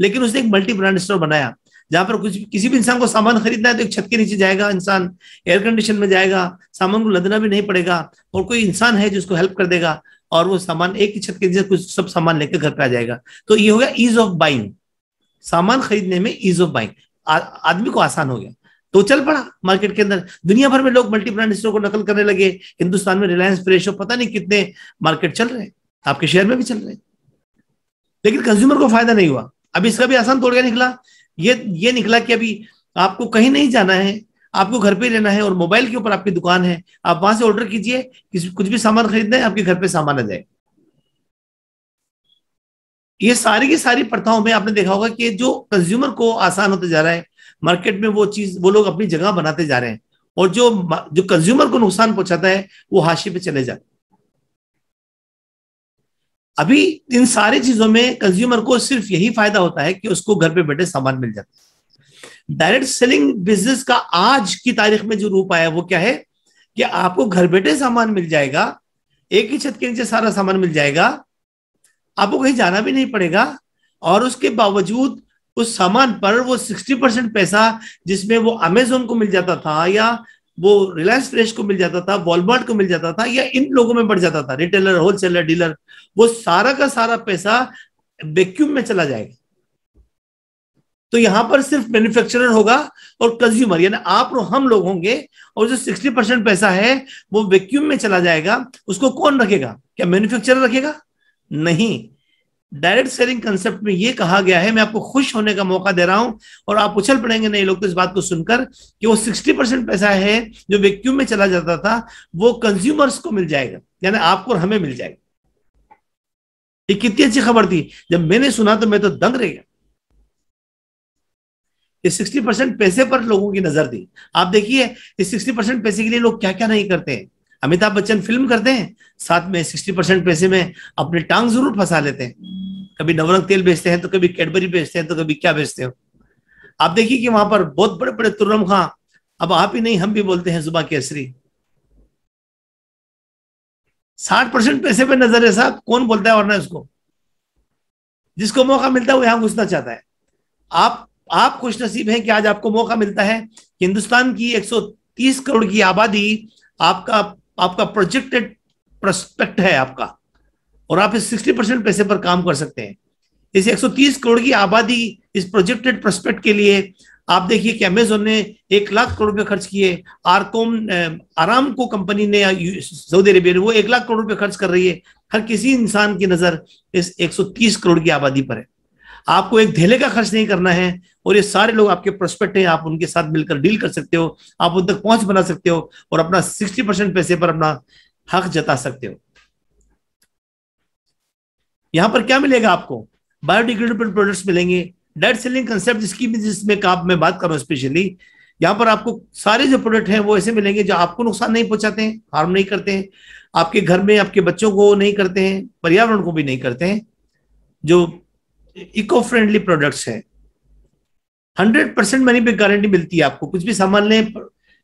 लेकिन उसने एक मल्टी ब्रांड स्टोर बनाया जहां पर कुछ किसी भी इंसान को सामान खरीदना है तो एक छत के नीचे जाएगा इंसान एयर कंडीशन में जाएगा सामान को लदना भी नहीं पड़ेगा और कोई इंसान है जिसको हेल्प कर देगा और वो सामान एक ही छत के नीचे कुछ सब सामान लेकर घर पे आ जाएगा तो ये हो गया ईज ऑफ बाइंग सामान खरीदने में ईज ऑफ बाइंग आदमी को आसान हो गया तो चल पड़ा मार्केट के अंदर दुनिया भर में लोग मल्टी ब्रांड स्टोर को नकल करने लगे हिंदुस्तान में रिलायंस प्रेशो पता नहीं कितने मार्केट चल रहे आपके शेयर में भी चल रहे हैं लेकिन कंज्यूमर को फायदा नहीं हुआ अभी इसका भी आसान तोड़ गया निकला ये ये निकला कि अभी आपको कहीं नहीं जाना है आपको घर पे लेना है और मोबाइल के ऊपर आपकी दुकान है आप वहां से ऑर्डर कीजिए कुछ भी सामान खरीदना है आपके घर पे सामान आ जाए ये सारी की सारी प्रथाओं में आपने देखा होगा कि जो कंज्यूमर को आसान होते जा रहा है मार्केट में वो चीज वो लोग अपनी जगह बनाते जा रहे हैं और जो जो कंज्यूमर को नुकसान पहुंचाता है वो हाशिए पे चले जाते अभी इन सारी चीजों में कंज्यूमर को सिर्फ यही फायदा होता है कि उसको घर पे बैठे सामान मिल जाता है डायरेक्ट सेलिंग बिजनेस का आज की तारीख में जो रूप आया वो क्या है कि आपको घर बैठे सामान मिल जाएगा एक ही छत के नीचे सारा सामान मिल जाएगा आपको कहीं जाना भी नहीं पड़ेगा और उसके बावजूद उस सामान पर वो सिक्सटी परसेंट पैसा जिसमें वो अमेजोन को मिल जाता था या वो रिलायंस फ्रेश को मिल जाता था वॉलमार्ट को मिल जाता था या इन लोगों में बढ़ जाता था रिटेलर होलसेलर डीलर वो सारा का सारा पैसा वैक्यूम में चला जाएगा तो यहां पर सिर्फ मैन्युफैक्चरर होगा और कंज्यूमर यानी आप और हम लोग होंगे और जो सिक्सटी परसेंट पैसा है वो वैक्यूम में चला जाएगा उसको कौन रखेगा क्या मैन्युफैक्चरर रखेगा नहीं डायरेक्ट सेलिंग कंसेप्ट में ये कहा गया है मैं आपको खुश होने का मौका दे रहा हूं और आप उछल पड़ेंगे नए लोग तो इस बात को सुनकर कि वो सिक्सटी परसेंट पैसा है जो वैक्यूम में चला जाता था वो कंज्यूमर्स को मिल जाएगा यानी आपको और हमें मिल जाएगा ये कितनी अच्छी खबर थी जब मैंने सुना तो मैं तो दंग रह गया इस सिक्सटी परसेंट पैसे पर लोगों की नजर थी आप देखिए इस सिक्सटी परसेंट पैसे के लिए लोग क्या क्या नहीं करते हैं अमिताभ बच्चन फिल्म करते हैं साथ में सिक्सटी परसेंट पैसे में अपने टांग जरूर फंसा लेते हैं कभी नवरंग तेल बेचते हैं तो कभी कैडबरी बेचते हैं तो कभी क्या बेचते हो आप देखिए कि वहां पर बहुत बड़े बड़े तुर्रम खां अब आप ही नहीं हम भी बोलते हैं जुबा केसरी साठ परसेंट पैसे पे नजर है साहब कौन बोलता है वरना इसको जिसको मौका मिलता है वो यहां घुसना चाहता है आप आप खुश नसीब हैं कि आज आपको मौका मिलता है कि हिंदुस्तान की 130 करोड़ की आबादी आपका आपका प्रोजेक्टेड प्रोस्पेक्ट है आपका और आप इस 60 परसेंट पैसे पर काम कर सकते हैं इस 130 करोड़ की आबादी इस प्रोजेक्टेड प्रोस्पेक्ट के लिए आप देखिए कि अमेजोन ने एक लाख करोड़ रुपये खर्च किए आरकोम आराम को कंपनी ने सऊदी अरेबिया ने वो एक लाख करोड़ रुपये खर्च कर रही है हर किसी इंसान की नजर इस 130 करोड़ की आबादी पर है आपको एक धेले का खर्च नहीं करना है और ये सारे लोग आपके प्रोस्पेक्ट हैं आप उनके साथ मिलकर डील कर सकते हो आप उन तक पहुंच बना सकते हो और अपना सिक्सटी परसेंट पैसे पर अपना हक जता सकते हो यहां पर क्या मिलेगा आपको बायोडिग्रेडेबल प्रोडक्ट्स मिलेंगे डेट सेलिंग कंसेप्ट जिसकी जिसमें आप मैं बात कर रहा हूं स्पेशली यहां पर आपको सारे जो प्रोडक्ट हैं वो ऐसे मिलेंगे जो आपको नुकसान नहीं पहुंचाते हैं हार्म नहीं करते हैं आपके घर में आपके बच्चों को नहीं करते हैं पर्यावरण को भी नहीं करते हैं जो इको फ्रेंडली प्रोडक्ट्स हैं हंड्रेड परसेंट मनी पे गारंटी मिलती है आपको कुछ भी सामान लें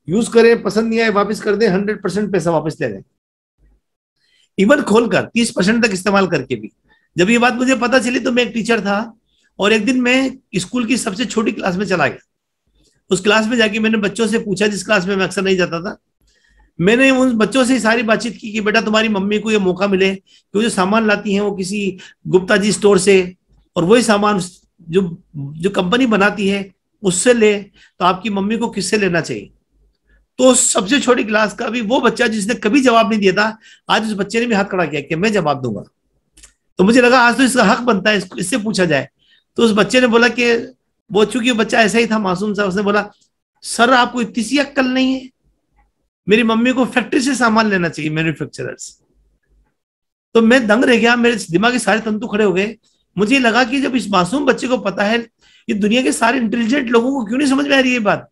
यूज करें पसंद नहीं आए वापस कर दें हंड्रेड परसेंट पैसा वापस ले लें इवन खोलकर तीस परसेंट तक इस्तेमाल करके भी जब ये बात मुझे पता चली तो मैं एक टीचर था और एक दिन मैं स्कूल की सबसे छोटी क्लास में चला गया उस क्लास में जाके मैंने बच्चों से पूछा जिस क्लास में मैं अक्सर नहीं जाता था मैंने उन बच्चों से सारी बातचीत की कि बेटा तुम्हारी मम्मी को ये मौका मिले कि वो जो सामान लाती हैं वो किसी गुप्ता जी स्टोर से और वही सामान जो जो कंपनी बनाती है उससे ले तो आपकी मम्मी को किससे लेना चाहिए तो सबसे छोटी क्लास का भी वो बच्चा जिसने कभी जवाब नहीं दिया था आज उस बच्चे ने भी हाथ खड़ा किया कि मैं जवाब दूंगा तो मुझे लगा आज तो इसका हक बनता है इससे पूछा जाए तो उस बच्चे ने बोला कि वो चूंकि बच्चा ऐसा ही था मासूम सा उसने बोला सर आपको इतनी सी अक्कल नहीं है मेरी मम्मी को फैक्ट्री से सामान लेना चाहिए मैन्युफैक्चरर्स तो मैं दंग रह गया मेरे दिमाग के सारे तंतु खड़े हो गए मुझे लगा कि जब इस मासूम बच्चे को पता है ये दुनिया के सारे इंटेलिजेंट लोगों को क्यों नहीं समझ में आ रही ये बात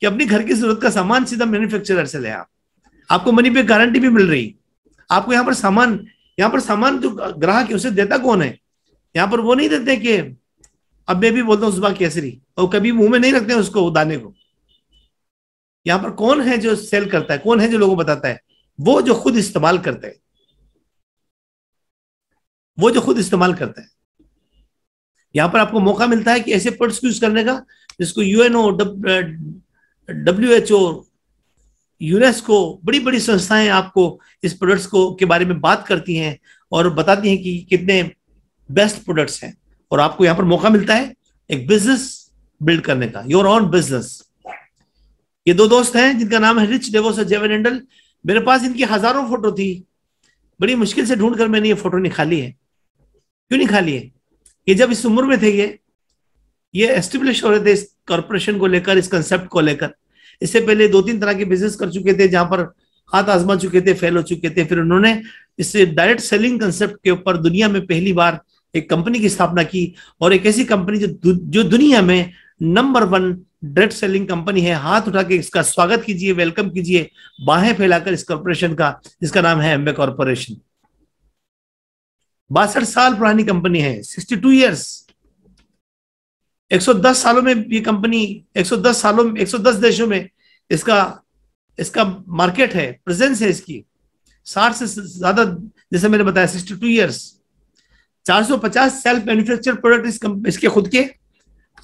कि अपने घर की जरूरत का सामान सीधा मैन्युफैक्चरर से ले आप आपको मनी पे गारंटी भी मिल रही आपको यहाँ पर सामान यहाँ पर सामान जो ग्राहक है उसे देता कौन है यहाँ पर वो नहीं देते कि अब मैं भी बोलता हूँ सुबह केसरी और कभी मुंह में नहीं रखते उसको दाने को यहाँ पर कौन है जो सेल करता है कौन है जो लोगों को बताता है वो जो खुद इस्तेमाल करते हैं वो जो खुद इस्तेमाल करते हैं यहां पर आपको मौका मिलता है कि ऐसे पर्ड्स यूज करने का जिसको UNO W H O UNESCO बड़ी बड़ी संस्थाएं आपको इस प्रोडक्ट्स को के बारे में बात करती हैं और बताती हैं कि कितने बेस्ट प्रोडक्ट्स हैं और आपको यहाँ पर मौका मिलता है एक बिजनेस बिल्ड करने का योर ऑन बिजनेस ये दो दोस्त हैं जिनका नाम है रिच डेवोस और जेवन एंडल मेरे पास इनकी हजारों फोटो थी बड़ी मुश्किल से ढूंढ कर मैंने ये फोटो निकाली है क्यों नहीं खा लिए ये जब इस उम्र में थे ये ये एस्टेब्लिश हो रहे थे इस कॉरपोरेशन को लेकर इस कंसेप्ट को लेकर इससे पहले दो तीन तरह के बिजनेस कर चुके थे जहां पर हाथ आजमा चुके थे फेल हो चुके थे फिर उन्होंने इस डायरेक्ट सेलिंग कंसेप्ट के ऊपर दुनिया में पहली बार एक कंपनी की स्थापना की और एक ऐसी कंपनी जो दु, जो दुनिया में number one direct selling company है हाथ उठा के इसका स्वागत कीजिए वेलकम कीजिए बाहें फैलाकर इस कॉरपोरेशन का जिसका नाम है एम्बे कॉरपोरेशन बासठ साल पुरानी कंपनी है सिक्सटी टू ईयर्स 110 सालों में ये कंपनी 110 सालों में 110 देशों में इसका इसका मार्केट है प्रेजेंस है इसकी 60 से ज्यादा जैसे मैंने बताया 62 इयर्स 450 सेल्फ मैन्युफैक्चर प्रोडक्ट इस इसके खुद के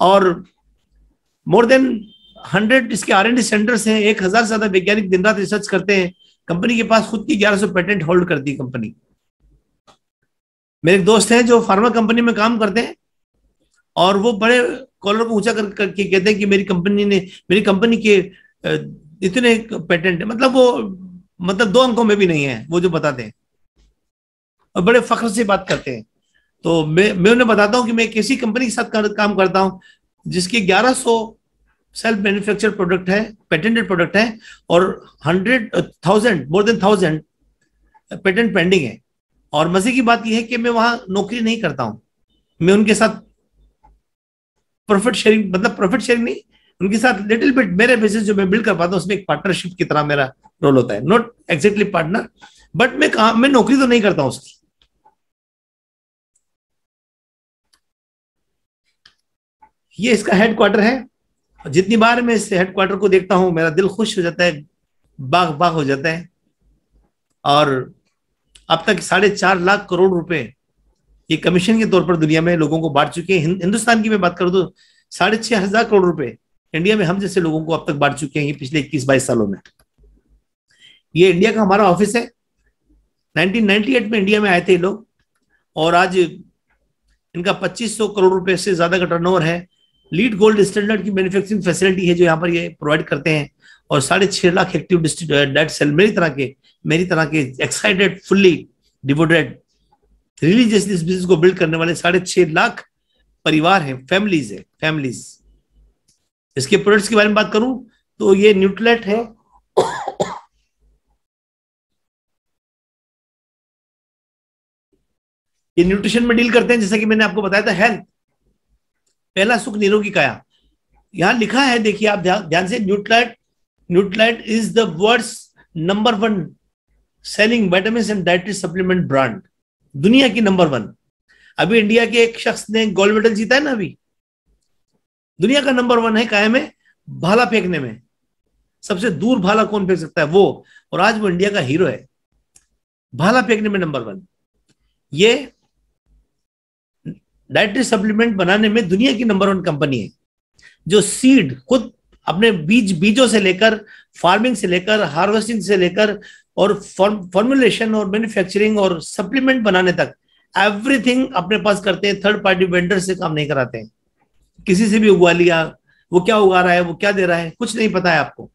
और मोर देन 100 इसके आर एंड सेंटर्स हैं एक हजार से ज्यादा वैज्ञानिक दिन रात रिसर्च करते हैं कंपनी के पास खुद की 1100 पेटेंट होल्ड कर दी कंपनी मेरे एक दोस्त हैं जो फार्मा कंपनी में काम करते हैं और वो बड़े कॉलर को ऊंचा करके कर, कर कहते हैं कि मेरी कंपनी ने मेरी कंपनी के इतने पेटेंट मतलब वो मतलब दो अंकों में भी नहीं है वो जो बताते हैं और बड़े फख्र से बात करते हैं तो मैं मैं उन्हें बताता हूँ कि मैं किसी कंपनी के साथ कर, काम करता हूँ जिसके 1100 सेल्फ मैन्युफैक्चर प्रोडक्ट है पेटेंटेड प्रोडक्ट है और hundred thousand more than thousand patent pending है और मजे की बात यह है कि मैं वहां नौकरी नहीं करता हूं मैं उनके साथ प्रॉफिट शेयरिंग मतलब प्रॉफिट शेयरिंग नहीं उनके साथ लिटिल बिट मेरे बिजनेस जो मैं बिल्ड कर पाता हूँ उसमें एक पार्टनरशिप की तरह मेरा रोल होता है नॉट एग्जैक्टली पार्टनर बट मैं कहा मैं नौकरी तो नहीं करता हूं उसकी ये इसका हेडक्वार्टर है जितनी बार मैं इस हेडक्वार्टर को देखता हूं मेरा दिल खुश हो जाता है बाग बाग हो जाता है और अब तक साढ़े चार लाख करोड़ रुपए ये कमीशन के तौर पर दुनिया में लोगों को बांट चुके हैं हिंदुस्तान की मैं बात करूं तो साढ़े छह हजार करोड़ रुपए इंडिया में हम जैसे लोगों को अब तक बांट चुके हैं पिछले इक्कीस बाईस सालों में ये इंडिया का हमारा ऑफिस है 1998 में इंडिया में आए थे लोग और आज इनका 2500 करोड़ रुपए से ज्यादा का टर्नओवर है लीड गोल्ड स्टैंडर्ड की मैन्युफैक्चरिंग फैसिलिटी है जो यहाँ पर ये प्रोवाइड करते हैं और साढ़े छह लाख एक्टिव डेड सेल मेरी तरह के मेरी तरह के एक्साइटेड फुल्ली डिवोटेड रिलीजियसली इस बिजनेस को बिल्ड करने वाले साढ़े छह लाख परिवार हैं फैमिलीज है फैमिलीज इसके प्रोडक्ट्स के बारे में बात करूं तो ये न्यूट्रलेट है ये न्यूट्रिशन में डील करते हैं जैसा कि मैंने आपको बताया था हेल्थ पहला सुख निरोगी काया यहां लिखा है देखिए आप ध्यान से Nutrilite Nutrilite is the world's number one selling vitamin and dietary supplement brand दुनिया की नंबर वन अभी इंडिया के एक शख्स ने गोल्ड मेडल जीता है ना अभी दुनिया का नंबर वन है कायम है भाला फेंकने में सबसे दूर भाला कौन फेंक सकता है वो और आज वो इंडिया का हीरो है भाला फेंकने में नंबर वन ये डायट्री सप्लीमेंट बनाने में दुनिया की नंबर वन कंपनी है जो सीड खुद अपने बीज बीजों से लेकर फार्मिंग से लेकर हार्वेस्टिंग से लेकर और फॉर्मुलेशन और मैन्युफैक्चरिंग और सप्लीमेंट बनाने तक एवरीथिंग अपने पास करते हैं थर्ड पार्टी वेंडर से काम नहीं कराते हैं किसी से भी उगा लिया वो क्या उगा रहा है वो क्या दे रहा है कुछ नहीं पता है आपको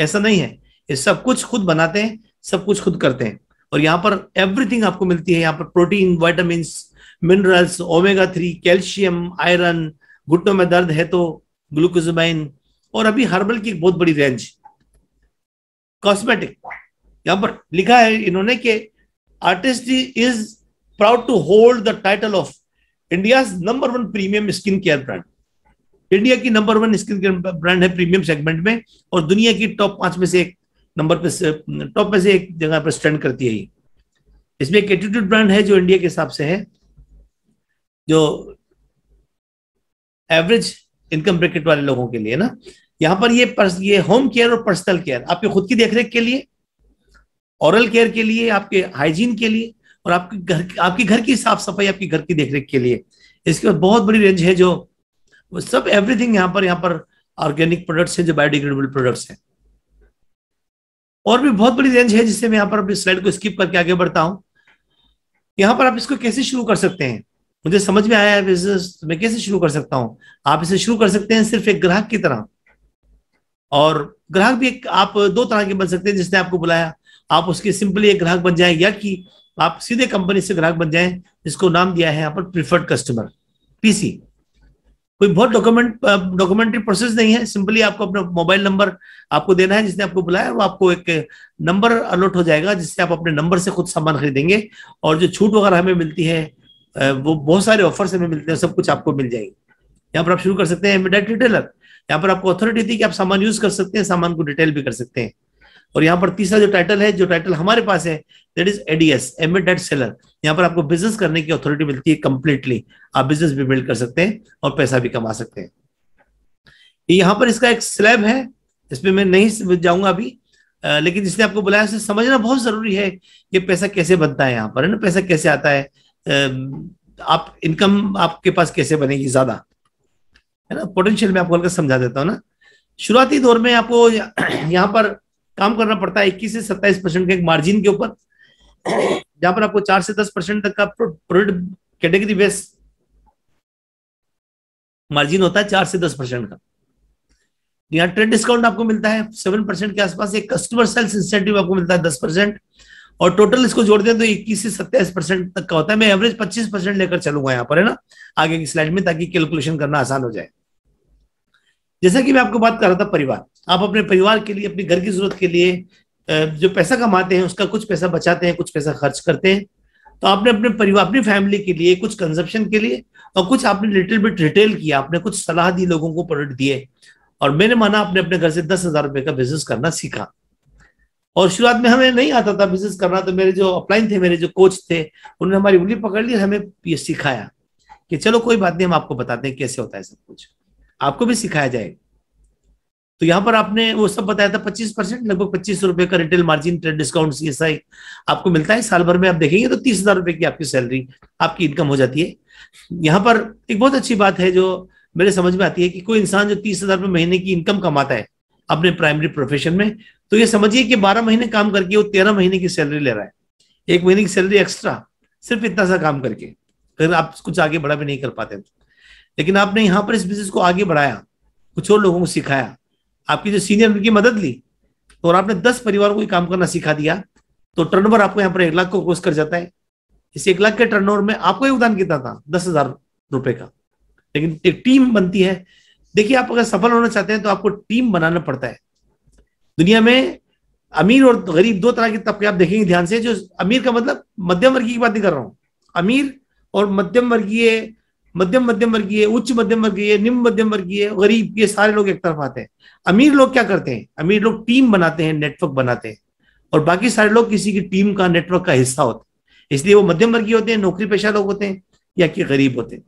ऐसा नहीं है ये सब कुछ खुद बनाते हैं सब कुछ खुद करते हैं और यहाँ पर एवरीथिंग आपको मिलती है यहाँ पर protein vitamin minerals omega three calcium iron घुटनों में दर्द है तो ग्लूकोजमाइन और अभी हर्बल की एक बहुत बड़ी रेंज कॉस्मेटिक यहां पर लिखा है इन्होंने कि artist is proud to hold the title of India number one premium skin care brand India की number one skin care brand है प्रीमियम सेगमेंट में और दुनिया की टॉप पांच में से एक नंबर पे टॉप में से एक जगह पर स्टैंड करती है इसमें एक एटीट्यूड ब्रांड है जो इंडिया के हिसाब से है जो एवरेज इनकम ब्रैकेट वाले लोगों के लिए ना यहाँ पर ये ये होम केयर और पर्सनल केयर आपके खुद की देखरेख के लिए ओरल केयर के लिए आपके हाइजीन के लिए और आपके घर आपके घर की साफ सफाई आपके घर की देखरेख के लिए इसके बाद बहुत बड़ी रेंज है जो सब एवरीथिंग यहाँ पर यहाँ पर ऑर्गेनिक प्रोडक्ट्स हैं जो बायोडिग्रेडेबल प्रोडक्ट्स हैं और भी बहुत बड़ी रेंज है जिससे मैं यहाँ पर अपनी स्लाइड को स्किप करके आगे बढ़ता हूँ यहाँ पर आप इसको कैसे शुरू कर सकते हैं मुझे समझ में आया बिजनेस तो मैं कैसे शुरू कर सकता हूँ आप इसे शुरू कर सकते हैं सिर्फ एक ग्राहक की तरह और ग्राहक भी एक आप दो तरह के बन सकते हैं जिसने आपको बुलाया आप उसके सिंपली एक ग्राहक बन जाए या कि आप सीधे कंपनी से ग्राहक बन जाए जिसको नाम दिया है यहाँ पर प्रिफर्ड कस्टमर पीसी कोई बहुत डॉक्यूमेंट डॉक्यूमेंट्री प्रोसेस नहीं है सिंपली आपको अपना मोबाइल नंबर आपको देना है जिसने आपको बुलाया वो आपको एक नंबर अलॉट हो जाएगा जिससे आप अपने नंबर से खुद सामान खरीदेंगे और जो छूट वगैरह हमें मिलती है वो बहुत सारे ऑफर्स हमें मिलते हैं सब कुछ आपको मिल जाएगी यहाँ पर आप शुरू कर सकते हैं एमिडेट रिटेलर यहाँ पर आपको अथॉरिटी थी कि आप सामान यूज कर सकते हैं सामान को रिटेल भी कर सकते हैं और यहाँ पर तीसरा जो टाइटल है जो टाइटल हमारे पास है दैट इज एडीएस एमिडेट सेलर यहाँ पर आपको बिजनेस करने की अथॉरिटी मिलती है कंप्लीटली आप बिजनेस भी बिल्ड कर सकते हैं और पैसा भी कमा सकते हैं यहाँ पर इसका एक स्लैब है इसमें मैं नहीं जाऊंगा अभी लेकिन जिसने आपको बुलाया उसे समझना बहुत जरूरी है कि पैसा कैसे बनता है यहाँ पर है ना पैसा कैसे आता है आप इनकम आपके पास कैसे बनेगी ज्यादा है ना पोटेंशियल में आपको हल्का समझा देता हूँ ना शुरुआती दौर में आपको यहाँ पर काम करना पड़ता है इक्कीस से सत्ताईस परसेंट के एक मार्जिन के ऊपर जहां पर आपको चार से दस परसेंट तक का प्रोडक्ट कैटेगरी बेस मार्जिन होता है चार से दस परसेंट का यहाँ ट्रेड डिस्काउंट आपको मिलता है सेवन परसेंट के आसपास एक कस्टमर सेल्स इंसेंटिव आपको मिलता है दस परसेंट और टोटल इसको जोड़ दें तो इक्कीस से सत्ताईस परसेंट तक का होता है मैं एवरेज पच्चीस परसेंट लेकर चलूंगा यहाँ पर है ना आगे की स्लाइड में ताकि कैलकुलेशन करना आसान हो जाए जैसा कि मैं आपको बात कर रहा था परिवार आप अपने परिवार के लिए अपने घर की जरूरत के लिए जो पैसा कमाते हैं उसका कुछ पैसा बचाते हैं कुछ पैसा खर्च करते हैं तो आपने अपने परिवार अपनी फैमिली के लिए कुछ कंजप्शन के लिए और कुछ आपने लिटिल बिट रिटेल किया आपने कुछ सलाह दी लोगों को प्रोडक्ट दिए और मैंने माना आपने अपने घर से दस हजार रुपए का बिजनेस करना सीखा और शुरुआत में हमें नहीं आता था बिजनेस करना तो मेरे जो अपलाइन थे मेरे जो कोच थे उन्होंने हमारी उंगली पकड़ ली हमें ये सिखाया कि चलो कोई बात नहीं हम आपको बताते हैं कैसे होता है सब कुछ आपको भी सिखाया जाएगा तो यहाँ पर आपने वो सब बताया था पच्चीस परसेंट लगभग पच्चीस रुपए का retail margin trade discount CSI आपको मिलता है साल भर में आप देखेंगे तो तीस हजार रुपए की आपकी सैलरी आपकी इनकम हो जाती है यहाँ पर एक बहुत अच्छी बात है जो मेरे समझ में आती है कि कोई इंसान जो तीस हजार रुपये महीने की इनकम कमाता है अपने प्राइमरी प्रोफेशन में तो ये समझिए कि बारह महीने काम करके वो तेरह महीने की सैलरी ले रहा है एक महीने की सैलरी एक्स्ट्रा सिर्फ इतना सा काम करके फिर आप कुछ आगे बढ़ा भी नहीं कर पाते लेकिन आपने यहाँ पर इस बिजनेस को आगे बढ़ाया कुछ और लोगों को सिखाया आपकी जो सीनियर उनकी मदद ली और आपने दस परिवारों को काम करना सिखा दिया तो टर्न आपको यहाँ पर एक लाख को क्रॉस कर जाता है इस एक लाख के टर्न में आपको योगदान कितना था दस हजार रुपए का लेकिन एक टीम बनती है देखिए आप अगर सफल होना चाहते हैं तो आपको टीम बनाना पड़ता है दुनिया में अमीर और गरीब दो तरह के तबके आप देखेंगे ध्यान से जो अमीर का मतलब मध्यम वर्गीय की बात नहीं कर रहा हूं अमीर और मध्यम वर्गीय मध्यम मध्यम वर्गीय उच्च मध्यम वर्गीय निम्न मध्यम वर्गीय गरीब ये सारे लोग एक तरफ आते हैं अमीर लोग क्या करते हैं अमीर लोग टीम बनाते हैं नेटवर्क बनाते हैं और बाकी सारे लोग किसी की टीम का नेटवर्क का हिस्सा होते हैं इसलिए वो मध्यम वर्गीय होते हैं नौकरी पेशा लोग होते हैं या कि गरीब होते हैं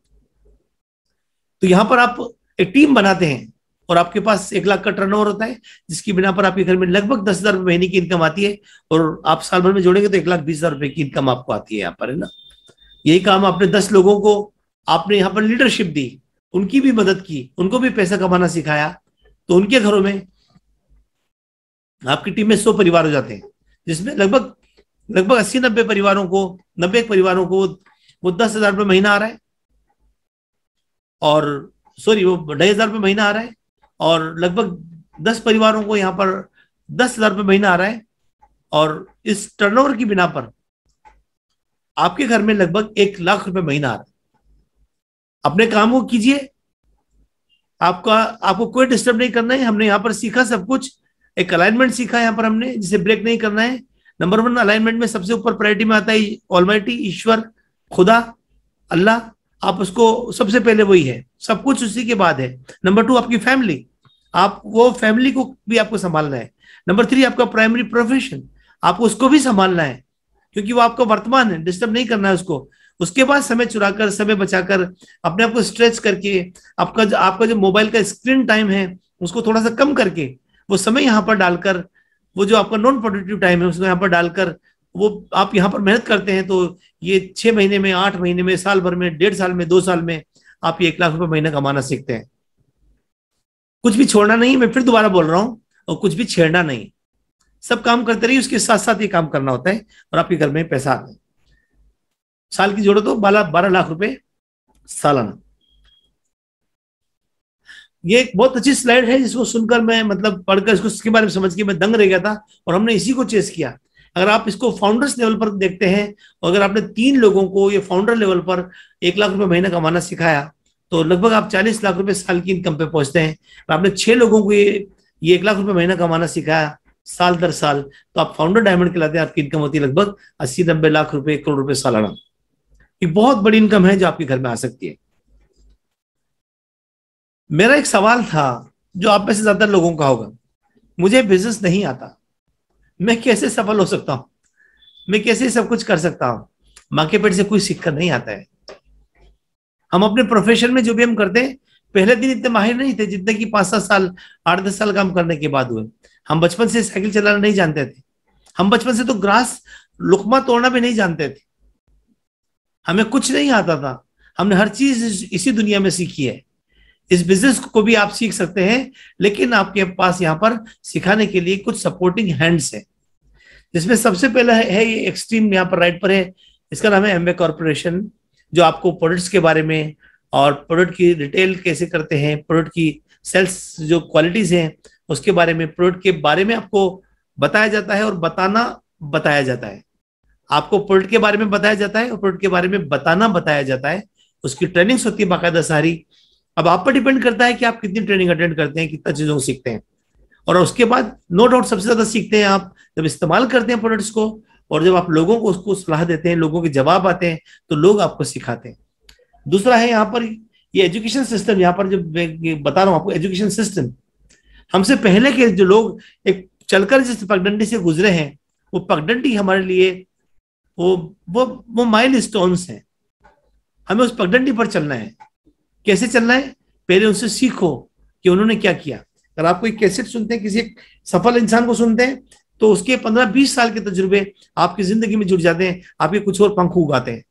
तो यहां पर आप एक टीम बनाते हैं और आपके पास एक लाख का टर्नओवर होता है जिसकी बिना पर आपके घर में लगभग दस हजार महीने की इनकम आती है और आप साल भर में जोड़ेंगे तो एक लाख बीस हजार रुपए की इनकम आपको आती है यहाँ पर है ना यही काम आपने दस लोगों को आपने यहाँ पर लीडरशिप दी उनकी भी मदद की उनको भी पैसा कमाना सिखाया तो उनके घरों में आपकी टीम में सौ परिवार हो जाते हैं जिसमें लगभग लगभग अस्सी नब्बे परिवारों को नब्बे परिवारों को वो दस हजार रुपये महीना आ रहा है और सॉरी वो ढाई हजार रुपये महीना आ रहा है और लगभग दस परिवारों को यहाँ पर दस हजार रुपये महीना आ रहा है और इस टर्नओवर की बिना पर आपके घर में लगभग एक लाख रुपए महीना आ रहा है अपने काम को कीजिए आपका आपको कोई डिस्टर्ब नहीं करना है हमने यहाँ पर सीखा सब कुछ एक अलाइनमेंट सीखा यहाँ पर हमने जिसे ब्रेक नहीं करना है नंबर वन अलाइनमेंट में सबसे ऊपर प्रायोरिटी में आता है ऑलमाइटी ईश्वर खुदा अल्लाह आप उसको सबसे पहले वही है सब कुछ उसी के बाद है नंबर टू आपकी फैमिली आप वो फैमिली को भी आपको संभालना है नंबर थ्री आपका प्राइमरी प्रोफेशन आपको उसको भी संभालना है क्योंकि वो आपका वर्तमान है डिस्टर्ब नहीं करना है उसको उसके बाद समय चुराकर समय बचाकर अपने आप को स्ट्रेच करके आपका जो आपका जो मोबाइल का स्क्रीन टाइम है उसको थोड़ा सा कम करके वो समय यहाँ पर डालकर वो जो आपका नॉन प्रोडक्टिव टाइम है उसको यहाँ पर डालकर वो आप यहाँ पर मेहनत करते हैं तो ये छह महीने में आठ महीने में साल भर में डेढ़ साल में दो साल में आप ये एक लाख रुपये महीना कमाना सीखते हैं कुछ भी छोड़ना नहीं मैं फिर दोबारा बोल रहा हूं और कुछ भी छेड़ना नहीं सब काम करते रहिए उसके साथ साथ ये काम करना होता है और आपके घर में पैसा आता है साल की जोड़ो तो बारह बारह लाख रुपए सालाना ये एक बहुत अच्छी स्लाइड है जिसको सुनकर मैं मतलब पढ़कर इसको इसके बारे में समझ के मैं दंग रह गया था और हमने इसी को चेस किया अगर आप इसको फाउंडर्स लेवल पर देखते हैं और अगर आपने तीन लोगों को ये फाउंडर लेवल पर एक लाख रुपए महीना कमाना सिखाया तो लगभग आप चालीस लाख रुपए साल की इनकम पे पहुंचते हैं और आपने छह लोगों को ये ये एक लाख रुपए महीना कमाना सिखाया साल दर साल तो आप फाउंडर डायमंड कहलाते हैं आपकी इनकम होती है लगभग अस्सी नब्बे लाख रुपए एक करोड़ रुपए सालाना ये बहुत बड़ी इनकम है जो आपके घर में आ सकती है मेरा एक सवाल था जो आप में से ज्यादा लोगों का होगा मुझे बिजनेस नहीं आता मैं कैसे सफल हो सकता हूं मैं कैसे सब कुछ कर सकता हूं माँ के पेट से कोई सीखकर नहीं आता है हम अपने प्रोफेशन में जो भी हम करते हैं पहले दिन इतने माहिर नहीं थे जितने की पांच सात साल आठ दस साल काम करने के बाद हुए हम बचपन से साइकिल चलाना नहीं जानते थे हम बचपन से तो ग्रास लुकमा तोड़ना भी नहीं जानते थे हमें कुछ नहीं आता था हमने हर चीज इसी दुनिया में सीखी है इस बिजनेस को भी आप सीख सकते हैं लेकिन आपके पास यहाँ पर सिखाने के लिए कुछ सपोर्टिंग हैंड्स है जिसमें सबसे पहला है, है ये एक्सट्रीम यहाँ पर राइट पर है इसका नाम है एमबे कॉरपोरेशन जो आपको प्रोडक्ट्स के बारे में और प्रोडक्ट की रिटेल कैसे करते हैं प्रोडक्ट की सेल्स जो क्वालिटीज हैं उसके बारे में प्रोडक्ट के बारे में आपको बताया जाता है और बताना बताया जाता है आपको प्रोडक्ट के बारे में बताया जाता है और प्रोडक्ट के बारे में बताना बताया जाता है उसकी ट्रेनिंग्स होती है बाकायदा सारी अब आप पर डिपेंड करता है कि आप कितनी ट्रेनिंग अटेंड करते हैं कितना चीज़ों को सीखते हैं और उसके बाद नो डाउट सबसे ज़्यादा सीखते हैं आप जब इस्तेमाल करते हैं प्रोडक्ट्स को और जब आप लोगों को उसको सलाह देते हैं लोगों के जवाब आते हैं तो लोग आपको सिखाते हैं दूसरा है यहाँ पर ये एजुकेशन सिस्टम यहाँ पर जब मैं बता रहा हूँ आपको एजुकेशन सिस्टम हमसे पहले के जो लोग एक चलकर जिस पगडंडी से गुजरे हैं वो पगडंडी हमारे लिए वो वो वो माइल स्टोन्स हैं हमें उस पगडंडी पर चलना है कैसे चलना है पहले उनसे सीखो कि उन्होंने क्या किया अगर आप कोई कैसेट सुनते हैं किसी एक सफल इंसान को सुनते हैं तो उसके पंद्रह बीस साल के तजुर्बे आपकी जिंदगी में जुड़ जाते हैं आपके कुछ और पंख उगाते हैं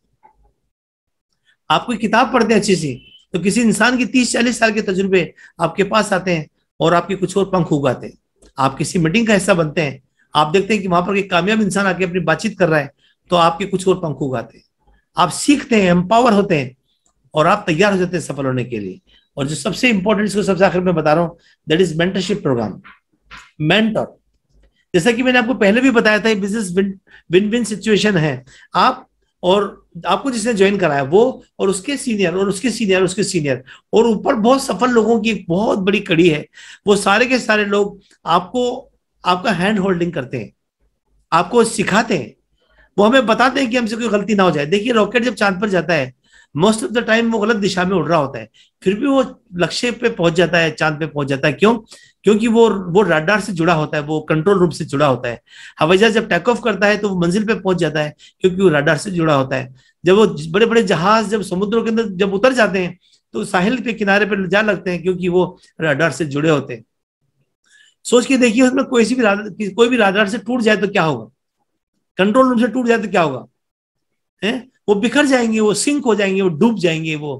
आप कोई किताब पढ़ते हैं अच्छी सी तो किसी इंसान की तीस चालीस साल के तजुर्बे आपके पास आते हैं और आपके कुछ और पंख उगाते हैं आप किसी मीटिंग का हिस्सा बनते हैं आप देखते हैं कि वहां पर एक कामयाब इंसान आके अपनी बातचीत कर रहा है तो आपके कुछ और पंख उगाते हैं आप सीखते हैं एम्पावर होते हैं और आप तैयार हो जाते हैं सफल होने के लिए और जो सबसे इंपॉर्टेंट इसको सबसे आखिर में बता रहा हूं that is mentorship program mentor जैसा कि मैंने आपको पहले भी बताया था बिजनेस विन विन सिचुएशन है आप और आपको जिसने ज्वाइन कराया वो और उसके सीनियर और उसके सीनियर उसके सीनियर और ऊपर बहुत सफल लोगों की एक बहुत बड़ी कड़ी है वो सारे के सारे लोग आपको आपका हैंड होल्डिंग करते हैं आपको सिखाते हैं वो हमें बताते हैं कि हमसे कोई गलती ना हो जाए देखिए रॉकेट जब चांद पर जाता है मोस्ट ऑफ द टाइम वो गलत दिशा में उड़ रहा होता है फिर भी वो लक्ष्य पे पहुंच जाता है चांद पे पहुंच जाता है क्यों क्योंकि वो वो राडार से जुड़ा होता है वो कंट्रोल रूम से जुड़ा होता है हवाई जहाज जब टेक ऑफ करता है तो वो मंजिल पे पहुंच जाता है क्योंकि वो राडार से जुड़ा होता है जब वो बड़े बड़े जहाज जब समुद्रों के अंदर जब उतर जाते हैं तो साहिल के किनारे पर जा लगते हैं क्योंकि वो राडार से जुड़े होते हैं सोच के देखिए उसमें कोई भी कोई भी राडार से टूट जाए तो क्या होगा कंट्रोल रूम से टूट जाए तो क्या होगा है वो बिखर जाएंगे वो सिंक हो जाएंगे वो डूब जाएंगे वो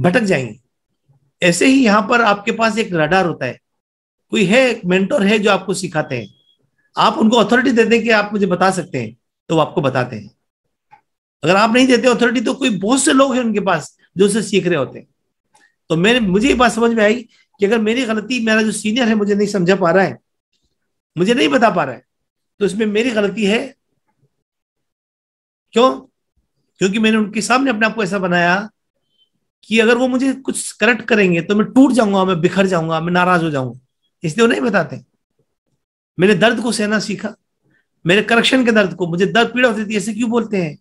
भटक जाएंगे ऐसे ही यहाँ पर आपके पास एक रडार होता है कोई है एक मेंटोर है जो आपको सिखाते हैं आप उनको अथॉरिटी देते हैं कि आप मुझे बता सकते हैं तो वो आपको बताते हैं अगर आप नहीं देते अथॉरिटी तो कोई बहुत से लोग हैं उनके पास जो उसे सीख रहे होते हैं तो मेरे मुझे ये बात समझ में आई कि अगर मेरी गलती मेरा जो सीनियर है मुझे नहीं समझा पा रहा है मुझे नहीं बता पा रहा है तो इसमें मेरी गलती है क्यों क्योंकि मैंने उनके सामने अपने आप को ऐसा बनाया कि अगर वो मुझे कुछ करेक्ट करेंगे तो मैं टूट जाऊंगा मैं बिखर जाऊंगा मैं नाराज हो जाऊंगा इसलिए वो नहीं बताते मैंने दर्द को सहना सीखा मेरे करेक्शन के दर्द को मुझे दर्द पीड़ा होती थी ऐसे क्यों बोलते हैं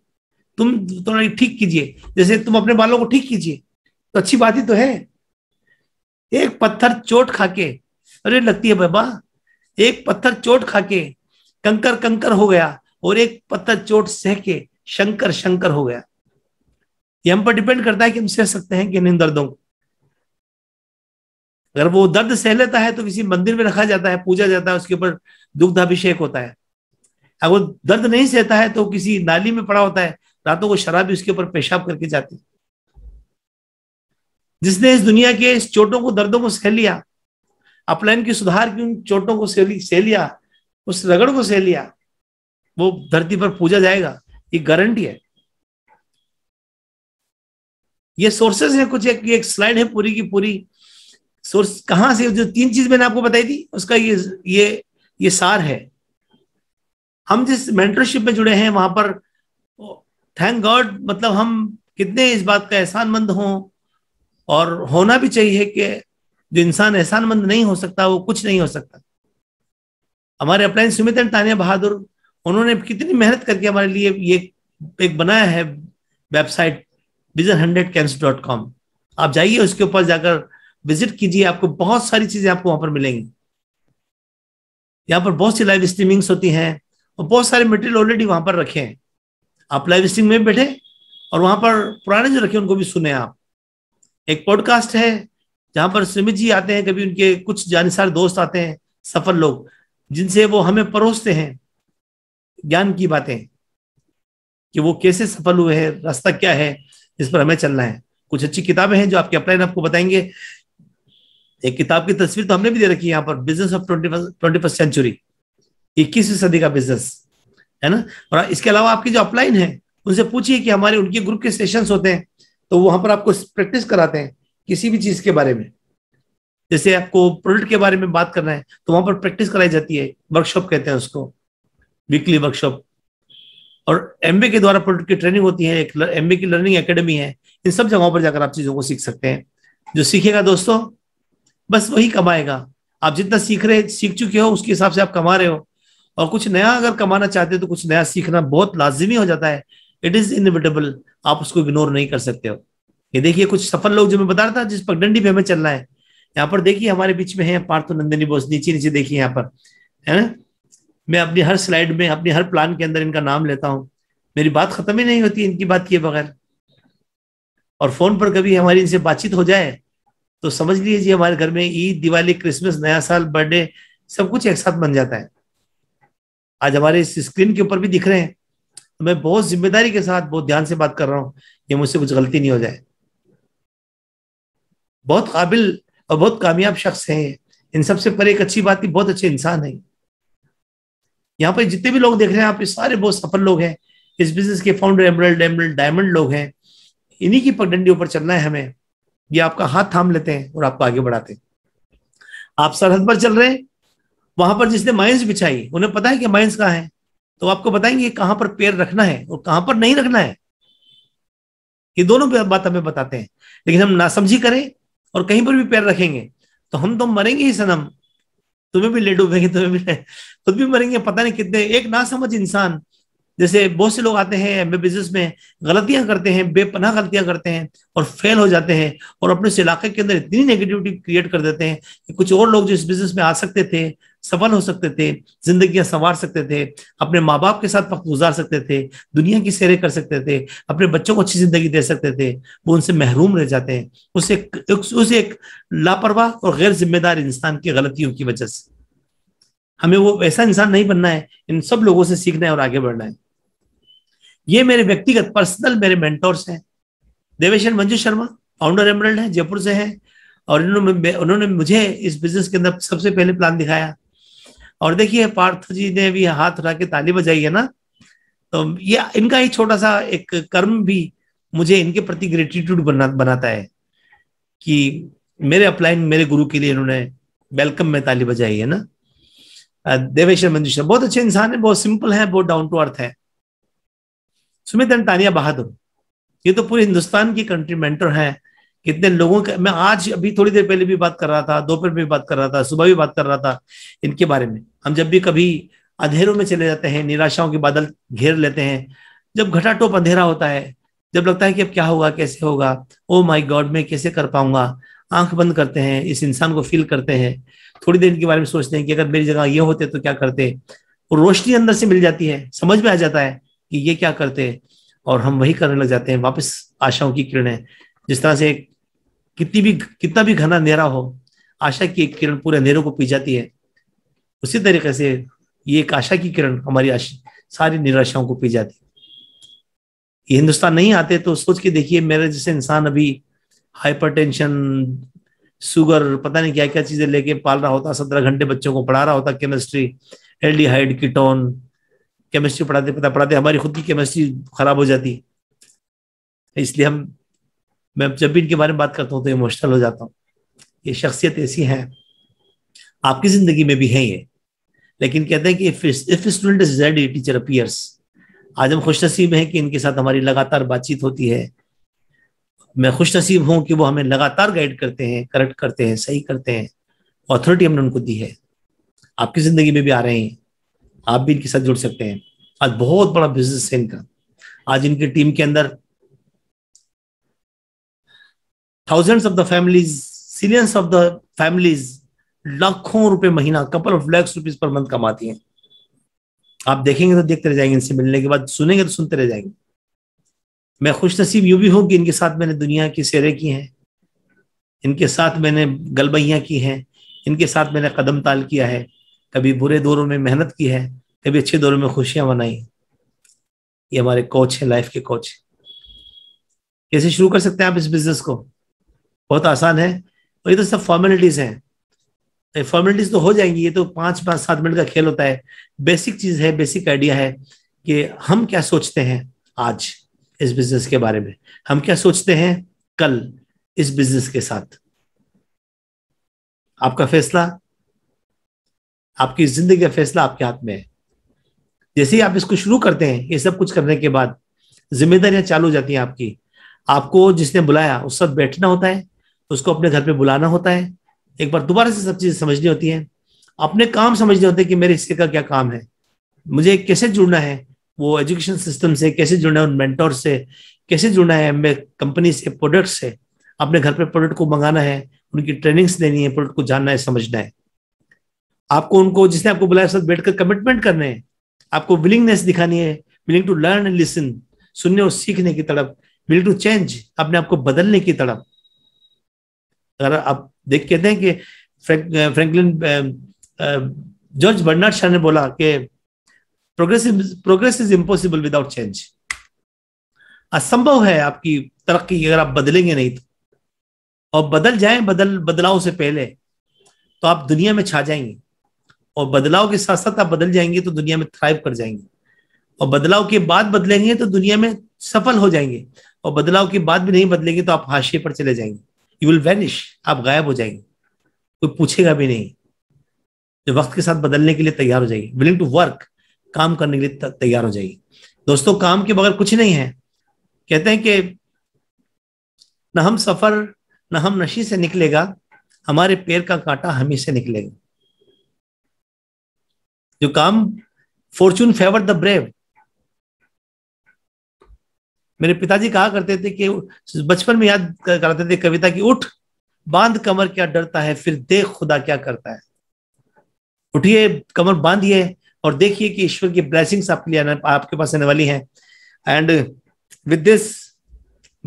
तुम थोड़ा ठीक कीजिए जैसे तुम अपने बालों को ठीक कीजिए तो अच्छी बात ही तो है एक पत्थर चोट खाके अरे लगती है बाबा एक पत्थर चोट खाके कंकर कंकर हो गया और एक पत्थर चोट सह के शंकर शंकर हो गया ये हम पर डिपेंड करता है कि हम सह सकते हैं कि इन दर्दों को अगर वो दर्द सह लेता है तो किसी मंदिर में रखा जाता है पूजा जाता है उसके ऊपर दुग्धाभिषेक होता है अगर वो दर्द नहीं सहता है तो किसी नाली में पड़ा होता है रातों को शराबी उसके ऊपर पेशाब करके जाती है जिसने इस दुनिया के इस चोटों को दर्दों को सह लिया अपलाइन की सुधार की उन चोटों को सह लिया उस रगड़ को सह लिया वो धरती पर पूजा जाएगा ये गारंटी है ये सोर्सेस हैं कुछ एक एक स्लाइड है पूरी की पूरी सोर्स कहां से जो तीन चीज मैंने आपको बताई थी उसका ये ये ये सार है हम जिस मेंटरशिप में जुड़े हैं वहां पर थैंक गॉड मतलब हम कितने इस बात का एहसानमंद हों और होना भी चाहिए कि जो इंसान एहसानमंद नहीं हो सकता वो कुछ नहीं हो सकता हमारे अपलाइन सुमित एंड तानिया बहादुर उन्होंने कितनी मेहनत करके हमारे लिए ये एक बनाया है website vision hundred cans dot com आप जाइए उसके ऊपर जाकर विजिट कीजिए आपको बहुत सारी चीजें आपको वहां पर मिलेंगी यहाँ पर बहुत सी लाइव स्ट्रीमिंग्स होती हैं और बहुत सारे मटेरियल ऑलरेडी वहां पर रखे हैं आप लाइव स्ट्रीम में बैठे और वहां पर पुराने जो रखे उनको भी सुने आप एक पॉडकास्ट है जहां पर सुमित जी आते हैं कभी उनके कुछ जानसार दोस्त आते हैं सफल लोग जिनसे वो हमें परोसते हैं ज्ञान की बातें कि वो कैसे सफल हुए हैं रास्ता क्या है जिस पर हमें चलना है कुछ अच्छी किताबें हैं जो आपके अपलाइन आपको बताएंगे एक किताब की तस्वीर तो हमने भी दे रखी है यहाँ पर business of twenty first century इक्कीसवीं सदी का बिजनेस है ना और इसके अलावा आपकी जो अपलाइन है उनसे पूछिए कि हमारे उनके ग्रुप के सेशन होते हैं तो वहां पर आपको प्रैक्टिस कराते हैं किसी भी चीज के बारे में जैसे आपको प्रोडक्ट के बारे में बात करना है तो वहां पर प्रैक्टिस कराई जाती है वर्कशॉप कहते हैं उसको वीकली वर्कशॉप और एमबे के द्वारा प्रोडक्ट की ट्रेनिंग होती है एक एमबे की लर्निंग एकेडमी है इन सब जगहों पर जाकर आप चीज़ों को सीख सकते हैं जो सीखेगा दोस्तों बस वही कमाएगा आप जितना सीख रहे सीख चुके हो उसके हिसाब से आप कमा रहे हो और कुछ नया अगर कमाना चाहते हो तो कुछ नया सीखना बहुत लाजिमी हो जाता है इट इज इनविटेबल आप उसको इग्नोर नहीं कर सकते हो ये देखिए कुछ सफल लोग जो मैं बता रहा था जिस पगडंडी पे हमें चलना है यहाँ पर देखिए हमारे बीच में है पार्थो नंदिनी बोस नीचे नीचे देखिए यहाँ पर है ना मैं अपनी हर स्लाइड में अपनी हर प्लान के अंदर इनका नाम लेता हूँ मेरी बात खत्म ही नहीं होती इनकी बात किए बगैर और फोन पर कभी हमारी इनसे बातचीत हो जाए तो समझ लीजिए हमारे घर में ईद दिवाली क्रिसमस नया साल बर्थडे सब कुछ एक साथ बन जाता है आज हमारे इस स्क्रीन के ऊपर भी दिख रहे हैं तो मैं बहुत जिम्मेदारी के साथ बहुत ध्यान से बात कर रहा हूं ये मुझसे कुछ गलती नहीं हो जाए बहुत काबिल और बहुत कामयाब शख्स हैं इन सबसे परे एक अच्छी बात बहुत अच्छे इंसान हैं यहाँ पर जितने भी लोग देख रहे हैं आप सारे बहुत सफल लोग हैं इस बिजनेस के फाउंडर एमरल्ड एमरल्ड डायमंड लोग हैं इन्हीं की पगडंडियों पर चलना है हमें ये आपका हाथ थाम लेते हैं और आपको आगे बढ़ाते हैं आप सरहद पर चल रहे हैं वहां पर जिसने माइंस बिछाई उन्हें पता है कि माइंस कहाँ है तो आपको बताएंगे कहां पर पैर रखना है और कहां पर नहीं रखना है ये दोनों बात हमें बताते हैं लेकिन हम नासमझी करें और कहीं पर भी पैर रखेंगे तो हम तो मरेंगे ही सनम तुम्हें भी ले डूबेंगे तुम्हें भी खुद भी मरेंगे पता नहीं कितने एक ना समझ इंसान जैसे बहुत से लोग आते हैं बिजनेस में गलतियां करते हैं बेपनाह गलतियां करते हैं और फेल हो जाते हैं और अपने इस इलाके के अंदर इतनी नेगेटिविटी क्रिएट कर देते हैं कि कुछ और लोग जो इस बिजनेस में आ सकते थे सफल हो सकते थे जिंदगी संवार सकते थे अपने माँ बाप के साथ वक्त गुजार सकते थे दुनिया की सैरें कर सकते थे अपने बच्चों को अच्छी जिंदगी दे सकते थे वो उनसे महरूम रह जाते हैं उसे उस एक लापरवाह और गैर जिम्मेदार इंसान की गलतियों की वजह से हमें वो ऐसा इंसान नहीं बनना है इन सब लोगों से सीखना है और आगे बढ़ना है ये मेरे व्यक्तिगत पर्सनल मेरे मेंटोर्स हैं देवेशन मंजू शर्मा फाउंडर एमरल्ड है जयपुर से हैं और इन्होंने उन्होंने मुझे इस बिजनेस के अंदर सबसे पहले प्लान दिखाया और देखिए पार्थ जी ने भी हाथ उठा के ताली बजाई है ना तो ये इनका ही छोटा सा एक कर्म भी मुझे इनके प्रति ग्रेटिट्यूड बना बनाता है कि मेरे अपलाइन मेरे गुरु के लिए इन्होंने वेलकम में ताली बजाई है ना देवेश्वर मंजूषा बहुत अच्छे इंसान है बहुत सिंपल है बहुत डाउन टू अर्थ है सुमित एंड तानिया बहादुर ये तो पूरे हिंदुस्तान की कंट्री मेंटर हैं कितने लोगों का मैं आज अभी थोड़ी देर पहले भी बात कर रहा था दोपहर में भी बात कर रहा था सुबह भी बात कर रहा था इनके बारे में हम जब भी कभी अंधेरों में चले जाते हैं निराशाओं के बादल घेर लेते हैं जब घटाटोप अंधेरा होता है जब लगता है कि अब क्या होगा कैसे होगा ओ माई गॉड मैं कैसे कर पाऊंगा आंख बंद करते हैं इस इंसान को फील करते हैं थोड़ी देर इनके बारे में सोचते हैं कि अगर मेरी जगह ये होते तो क्या करते रोशनी अंदर से मिल जाती है समझ में आ जाता है कि ये क्या करते और हम वही करने लग जाते हैं वापस आशाओं की किरणें जिस तरह से कितनी भी कितना भी घना अंधेरा हो आशा की एक किरण पूरे अंधेरों को पी जाती है उसी तरीके से ये एक आशा की किरण हमारी सारी निराशाओं को पी जाती है हिंदुस्तान नहीं आते तो सोच के देखिए मेरे जैसे इंसान अभी हाइपरटेंशन शुगर पता नहीं क्या क्या चीजें लेके पाल रहा होता सत्रह घंटे बच्चों को पढ़ा रहा होता केमिस्ट्री एल्डिहाइड कीटोन केमिस्ट्री पढ़ाते पता पढ़ाते हमारी खुद की केमिस्ट्री खराब हो जाती इसलिए हम मैं जब भी इनके बारे में बात करता हूँ तो इमोशनल हो जाता हूँ ये शख्सियत ऐसी है आपकी जिंदगी में भी है ये लेकिन कहते हैं कि इफ स्टूडेंट इज टीचर आज हम खुश नसीब हैं कि इनके साथ हमारी लगातार बातचीत होती है मैं खुश नसीब हूं कि वो हमें लगातार गाइड करते हैं करेक्ट करते हैं सही करते हैं अथॉरिटी हमने उनको दी है आपकी जिंदगी में भी आ रहे हैं आप भी इनके साथ जुड़ सकते हैं आज बहुत बड़ा बिजनेस है इनका आज इनकी टीम के अंदर thousands of the families millions of the families लाखों रुपए महीना couple of lakhs rupees per month कमाती हैं आप देखेंगे तो देखते रह जाएंगे इनसे मिलने के बाद सुनेंगे तो सुनते रह जाएंगे मैं खुश नसीब यू भी हूं कि इनके साथ मैंने दुनिया की सैरें की हैं इनके साथ मैंने गलबैया की हैं इनके साथ मैंने कदम ताल किया है कभी बुरे दौरों में मेहनत की है कभी अच्छे दौरों में खुशियां मनाई ये हमारे कोच हैं लाइफ के कोच कैसे शुरू कर सकते हैं आप इस बिजनेस को बहुत आसान है और ये तो सब फॉर्मेलिटीज हैं फॉर्मेलिटीज तो हो जाएंगी ये तो पांच पांच सात मिनट का खेल होता है बेसिक चीज है बेसिक आइडिया है कि हम क्या सोचते हैं आज इस बिजनेस के बारे में हम क्या सोचते हैं कल इस बिजनेस के साथ आपका फैसला आपकी जिंदगी का फैसला आपके हाथ में है जैसे ही आप इसको शुरू करते हैं ये सब कुछ करने के बाद जिम्मेदारियां चालू हो जाती हैं आपकी आपको जिसने बुलाया उस साथ बैठना होता है तो उसको अपने घर पे बुलाना होता है एक बार दोबारा से सब चीजें समझनी होती है अपने काम समझने होते हैं कि मेरे हिस्से का क्या काम है मुझे कैसे जुड़ना है वो एजुकेशन सिस्टम से कैसे जुड़ना है उन मेंटोर से कैसे जुड़ना है मैं कंपनी से प्रोडक्ट से अपने घर पर प्रोडक्ट को मंगाना है उनकी ट्रेनिंग्स देनी है प्रोडक्ट को जानना है समझना है आपको उनको जिसने आपको बुलाया साथ बैठकर कमिटमेंट करने हैं आपको विलिंगनेस दिखानी है willing to learn and listen सुनने और सीखने की तड़प विलिंग टू चेंज अपने आप को बदलने की तड़प अगर आप देख कहते हैं कि फ्रैंकलिन जॉर्ज बर्नार्ड शाह ने बोला कि progress progress is impossible without change असंभव है आपकी तरक्की अगर आप बदलेंगे नहीं तो और बदल जाए बदल बदलाव से पहले तो आप दुनिया में छा जाएंगे और बदलाव के साथ साथ आप बदल जाएंगे तो दुनिया में थ्राइव कर जाएंगे और बदलाव के बाद बदलेंगे तो दुनिया में सफल हो जाएंगे और बदलाव के बाद भी नहीं बदलेंगे तो आप हाशिए पर चले जाएंगे यू विल वैनिश आप गायब हो जाएंगे कोई पूछेगा भी नहीं जो वक्त के साथ बदलने के लिए तैयार हो जाएगी विलिंग टू वर्क काम करने के लिए तैयार हो जाएगी दोस्तों काम के बगैर कुछ नहीं है कहते हैं कि न हम सफर न हम नशी से निकलेगा हमारे पैर का कांटा हमें से निकलेगा जो काम फॉर्चून फेवर द ब्रेव मेरे पिताजी कहा करते थे कि बचपन में याद कराते थे कविता की उठ बांध कमर क्या डरता है फिर देख खुदा क्या करता है उठिए कमर बांधिए और देखिए कि ईश्वर की ब्लैसिंग आपके लिए आपके पास आने वाली हैं एंड विद दिस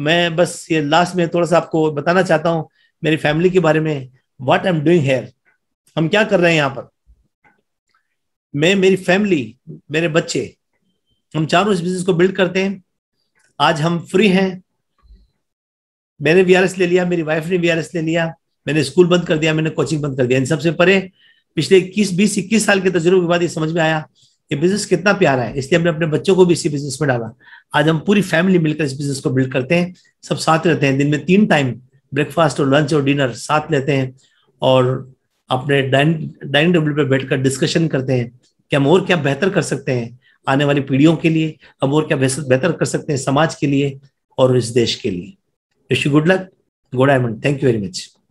मैं बस ये लास्ट में थोड़ा सा आपको बताना चाहता हूँ मेरी फैमिली के बारे में what I am doing here हम क्या कर रहे हैं यहाँ पर मैं मेरी फैमिली मेरे बच्चे हम चारों इस बिजनेस को बिल्ड करते हैं आज हम फ्री हैं मैंने वी ले लिया मेरी वाइफ ने वी ले लिया मैंने स्कूल बंद कर दिया मैंने कोचिंग बंद कर दिया इन सबसे परे पिछले इक्कीस बीस इक्कीस साल के तजुर्बे के बाद ये समझ में आया ये बिजनेस कितना प्यारा है इसलिए हमने अपने बच्चों को भी इसी बिजनेस में डाला आज हम पूरी फैमिली मिलकर इस बिजनेस को बिल्ड करते हैं सब साथ रहते हैं दिन में तीन टाइम ब्रेकफास्ट और लंच और डिनर साथ लेते हैं और अपने डाइनिंग टेबल पर बैठकर डिस्कशन करते हैं कि हम और क्या बेहतर कर सकते हैं आने वाली पीढ़ियों के लिए अब और क्या बेहतर कर सकते हैं समाज के लिए और इस देश के लिए wish you good luck goodbye thank you very much